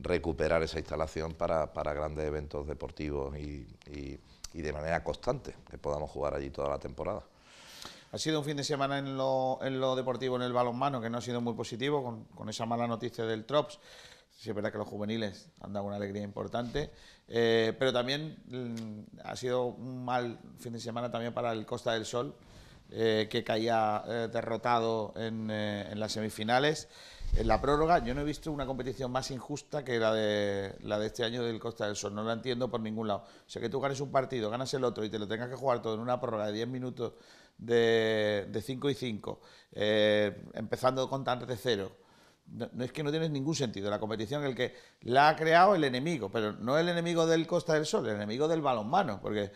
recuperar esa instalación para, grandes eventos deportivos y de manera constante, que podamos jugar allí toda la temporada. Ha sido un fin de semana en lo, deportivo, en el balonmano, que no ha sido muy positivo, con, esa mala noticia del TROPS. Sí, es verdad que los juveniles han dado una alegría importante, eh, pero también mm, ha sido un mal fin de semana también para el Costa del Sol, eh, que caía eh, derrotado en, las semifinales. En la prórroga yo no he visto una competición más injusta que la de, la de este año del Costa del Sol. No la entiendo por ningún lado. O sea, que tú ganas un partido, ganas el otro y te lo tengas que jugar todo en una prórroga de 10 minutos de, 5 y 5, eh, empezando con desde de cero. No, es que no tiene ningún sentido. La competición, el que la ha creado el enemigo, pero no el enemigo del Costa del Sol, el enemigo del balonmano, porque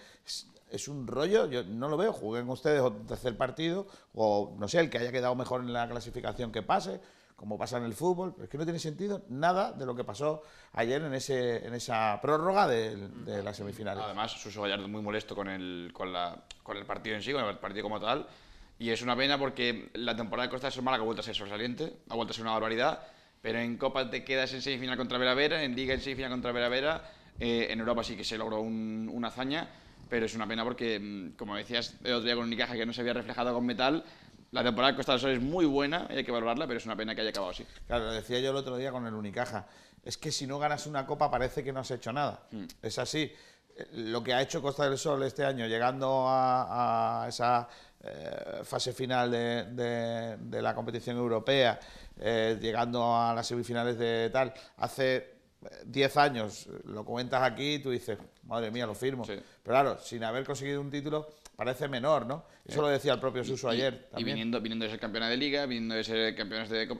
es, un rollo, yo no lo veo. Jueguen ustedes tercer partido, o no sé, el que haya quedado mejor en la clasificación que pase como pasa en el fútbol, es que no tiene sentido nada de lo que pasó ayer en, ese, en esa prórroga de, de las semifinales. Además, Suso Gallardo muy molesto con el, con, la, con el partido en sí, con el partido como tal, y es una pena porque la temporada de Costa de Málaga ha vuelto a ser sobresaliente, ha vuelto a ser una barbaridad, pero en Copa te quedas en semifinal contra Vera Vera, en Liga en semifinal contra veravera Vera, eh, en Europa sí que se logró una hazaña, pero es una pena porque, mm, como decías el otro día con Unicaja, que no se había reflejado con Metal, la temporada de Costa del Sol es muy buena, hay que valorarla, pero es una pena que haya acabado así. Claro, lo decía yo el otro día con el Unicaja. Es que si no ganas una copa parece que no has hecho nada. Hmm. Es así. Eh, lo que ha hecho Costa del Sol este año, llegando a, esa eh, fase final de, la competición europea, eh, llegando a las semifinales de tal, hace 10 años, lo comentas aquí y tú dices, madre mía, lo firmo. Pero claro, sin haber conseguido un título, parece menor, ¿no? Eso lo decía el propio Suso ayer. Y, viniendo, viniendo de ser campeona de liga, viniendo de ser campeones de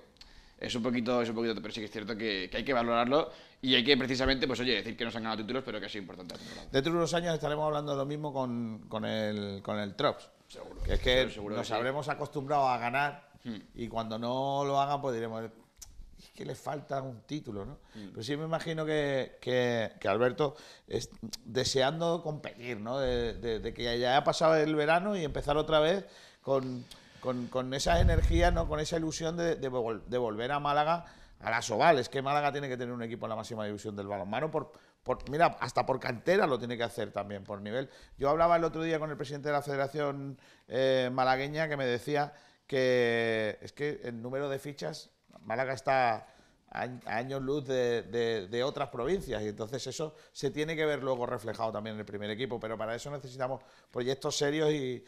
es un poquito, poquito, pero sí que es cierto que, hay que valorarlo y hay que precisamente, pues oye, decir que nos han ganado títulos, pero que es importante. Dentro de unos años estaremos hablando de lo mismo con, con el, con Trops. Seguro. Que es que nos habremos acostumbrado a ganar hmm. y cuando no lo hagan, pues que le falta un título, ¿no? Mm. Pero sí me imagino que, Alberto es deseando competir, ¿no? De, que ya haya pasado el verano y empezar otra vez con, esa energía, ¿no? Con esa ilusión de, volver a Málaga a las ovales, que Málaga tiene que tener un equipo en la máxima división del balonmano por, por, mira, hasta por cantera lo tiene que hacer también, por nivel. Yo hablaba el otro día con el presidente de la Federación eh, Malagueña que me decía que es que el número de fichas Málaga está a, años luz de, otras provincias y entonces eso se tiene que ver luego reflejado también en el primer equipo, pero para eso necesitamos proyectos serios y,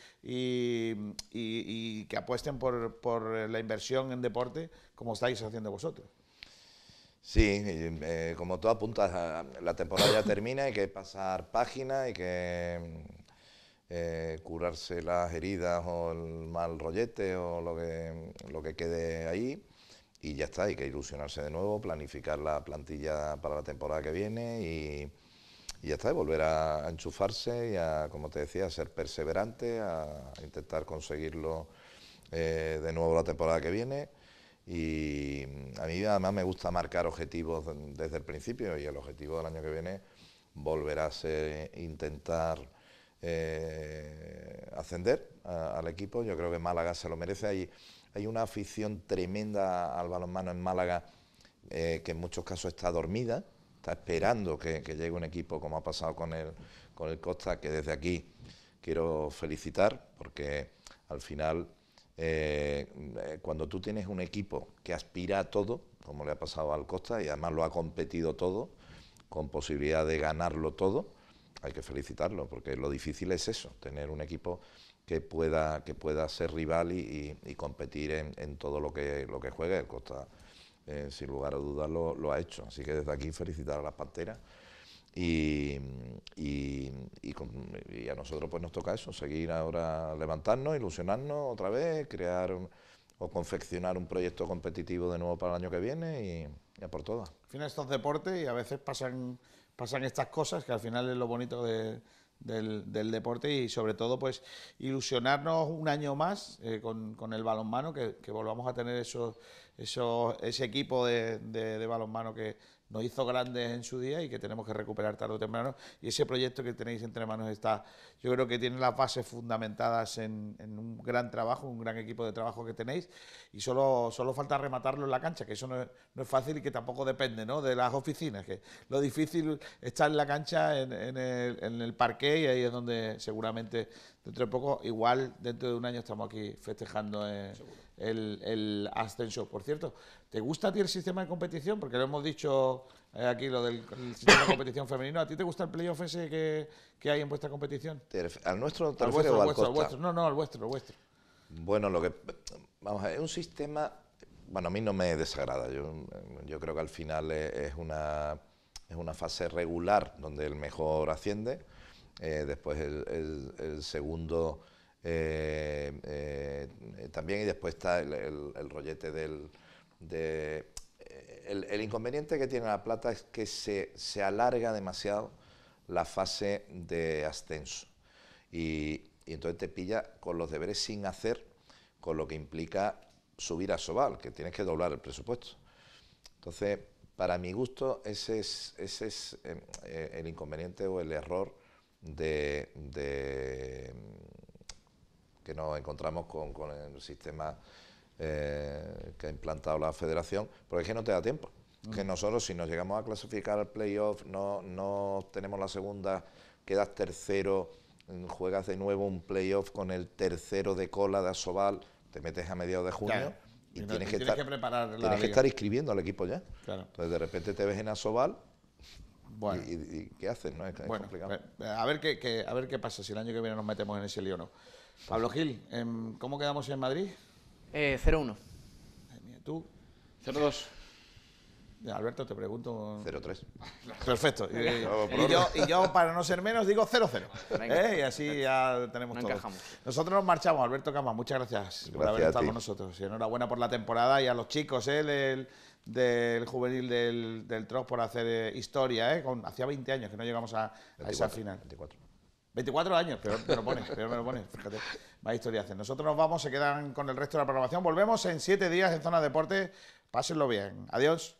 que apuesten por, la inversión en deporte como estáis haciendo vosotros. Sí, eh, como tú apuntas, la temporada ya termina, hay que pasar página, hay que eh, curarse las heridas o el mal rollete o lo que quede ahí y ya está, hay que ilusionarse de nuevo, planificar la plantilla para la temporada que viene y, ya está, volver a, enchufarse y a, como te decía, a ser perseverante, a intentar conseguirlo eh, de nuevo la temporada que viene. Y a mí además me gusta marcar objetivos desde el principio y el objetivo del año que viene volver a ser intentar eh, ascender al equipo. Yo creo que Málaga se lo merece. Hay, hay una afición tremenda al balonmano en Málaga eh, que en muchos casos está dormida, está esperando que, llegue un equipo como ha pasado con el, con el Costa, que desde aquí quiero felicitar porque al final eh, eh, cuando tú tienes un equipo que aspira a todo, como le ha pasado al Costa, y además lo ha competido todo, con posibilidad de ganarlo todo, hay que felicitarlo, porque lo difícil es eso, tener un equipo que pueda, que pueda ser rival y, y, competir en, todo lo que, lo que juegue. El Costa, eh, sin lugar a dudas, lo, ha hecho. Así que desde aquí felicitar a las Panteras y, a nosotros pues nos toca eso, seguir ahora levantarnos, ilusionarnos otra vez, crear o confeccionar un proyecto competitivo de nuevo para el año que viene y, ya por todas. Al final estos deportes y a veces pasan, pasan estas cosas que al final es lo bonito de del, deporte y sobre todo pues ilusionarnos un año más eh, con, el balonmano, que, volvamos a tener esos, ese equipo de, de balonmano que, nos hizo grandes en su día y que tenemos que recuperar tarde o temprano. Y ese proyecto que tenéis entre manos está, yo creo que tiene las bases fundamentadas en, un gran trabajo, un gran equipo de trabajo que tenéis. Y solo, solo falta rematarlo en la cancha, que eso no es, fácil y que tampoco depende ¿no? de las oficinas. que Lo difícil está en la cancha, en, el, parque y ahí es donde seguramente dentro de poco, igual dentro de un año estamos aquí festejando. Eh, el, ascenso. Por cierto, ¿te gusta a ti el sistema de competición? Porque lo hemos dicho eh, aquí, lo del sistema de competición femenino. ¿A ti te gusta el playoff ese que, que hay en vuestra competición? ¿Al nuestro al vuestro, o al vuestro, No, no, al vuestro, al vuestro. Bueno, lo que. Vamos a ver, es un sistema. Bueno, a mí no me desagrada. Yo, yo creo que al final es, una, es una fase regular donde el mejor asciende. Eh, después el, el segundo eh, eh, también y después está el, rollete del... De, eh, el, inconveniente que tiene la plata es que se, alarga demasiado la fase de ascenso y, entonces te pilla con los deberes sin hacer, con lo que implica subir a Sobal, que tienes que doblar el presupuesto. Entonces, para mi gusto, ese es, ese es el inconveniente o el error de que nos encontramos con, el sistema eh, que ha implantado la federación, porque es que no te da tiempo. Que mm. nosotros, si nos llegamos a clasificar al playoff, no, no tenemos la segunda, quedas tercero, mm, juegas de nuevo un playoff con el tercero de cola de Asobal, te metes a mediados de junio. Y, tienes, que, tienes estar, que estar inscribiendo al equipo ya. Claro. Entonces, de repente te ves en Asobal Y, qué haces? Es, eh, A ver, qué, a ver qué pasa, si el año que viene nos metemos en ese lío o no. Pablo Gil, em, ¿cómo quedamos en Madrid? Eh, 0-1. ¿Tú? 0-2. Alberto, te pregunto. 0-3. Perfecto. Y, yo, para no ser menos, digo 0-0. Eh, y así ya tenemos todo. Nosotros nos marchamos, Alberto Cama. Muchas gracias, por haber estado con nosotros. enhorabuena por la temporada y a los chicos ¿eh? del, juvenil del, del por hacer eh, historia. Eh, con, hacía 20 años que no llegamos a, a esa final. 24. 24 años, pero me lo pones, peor me lo pones, fíjate, más historia Nosotros nos vamos, se quedan con el resto de la programación. Volvemos en 7 días en Zona Deporte. Pásenlo bien. Adiós.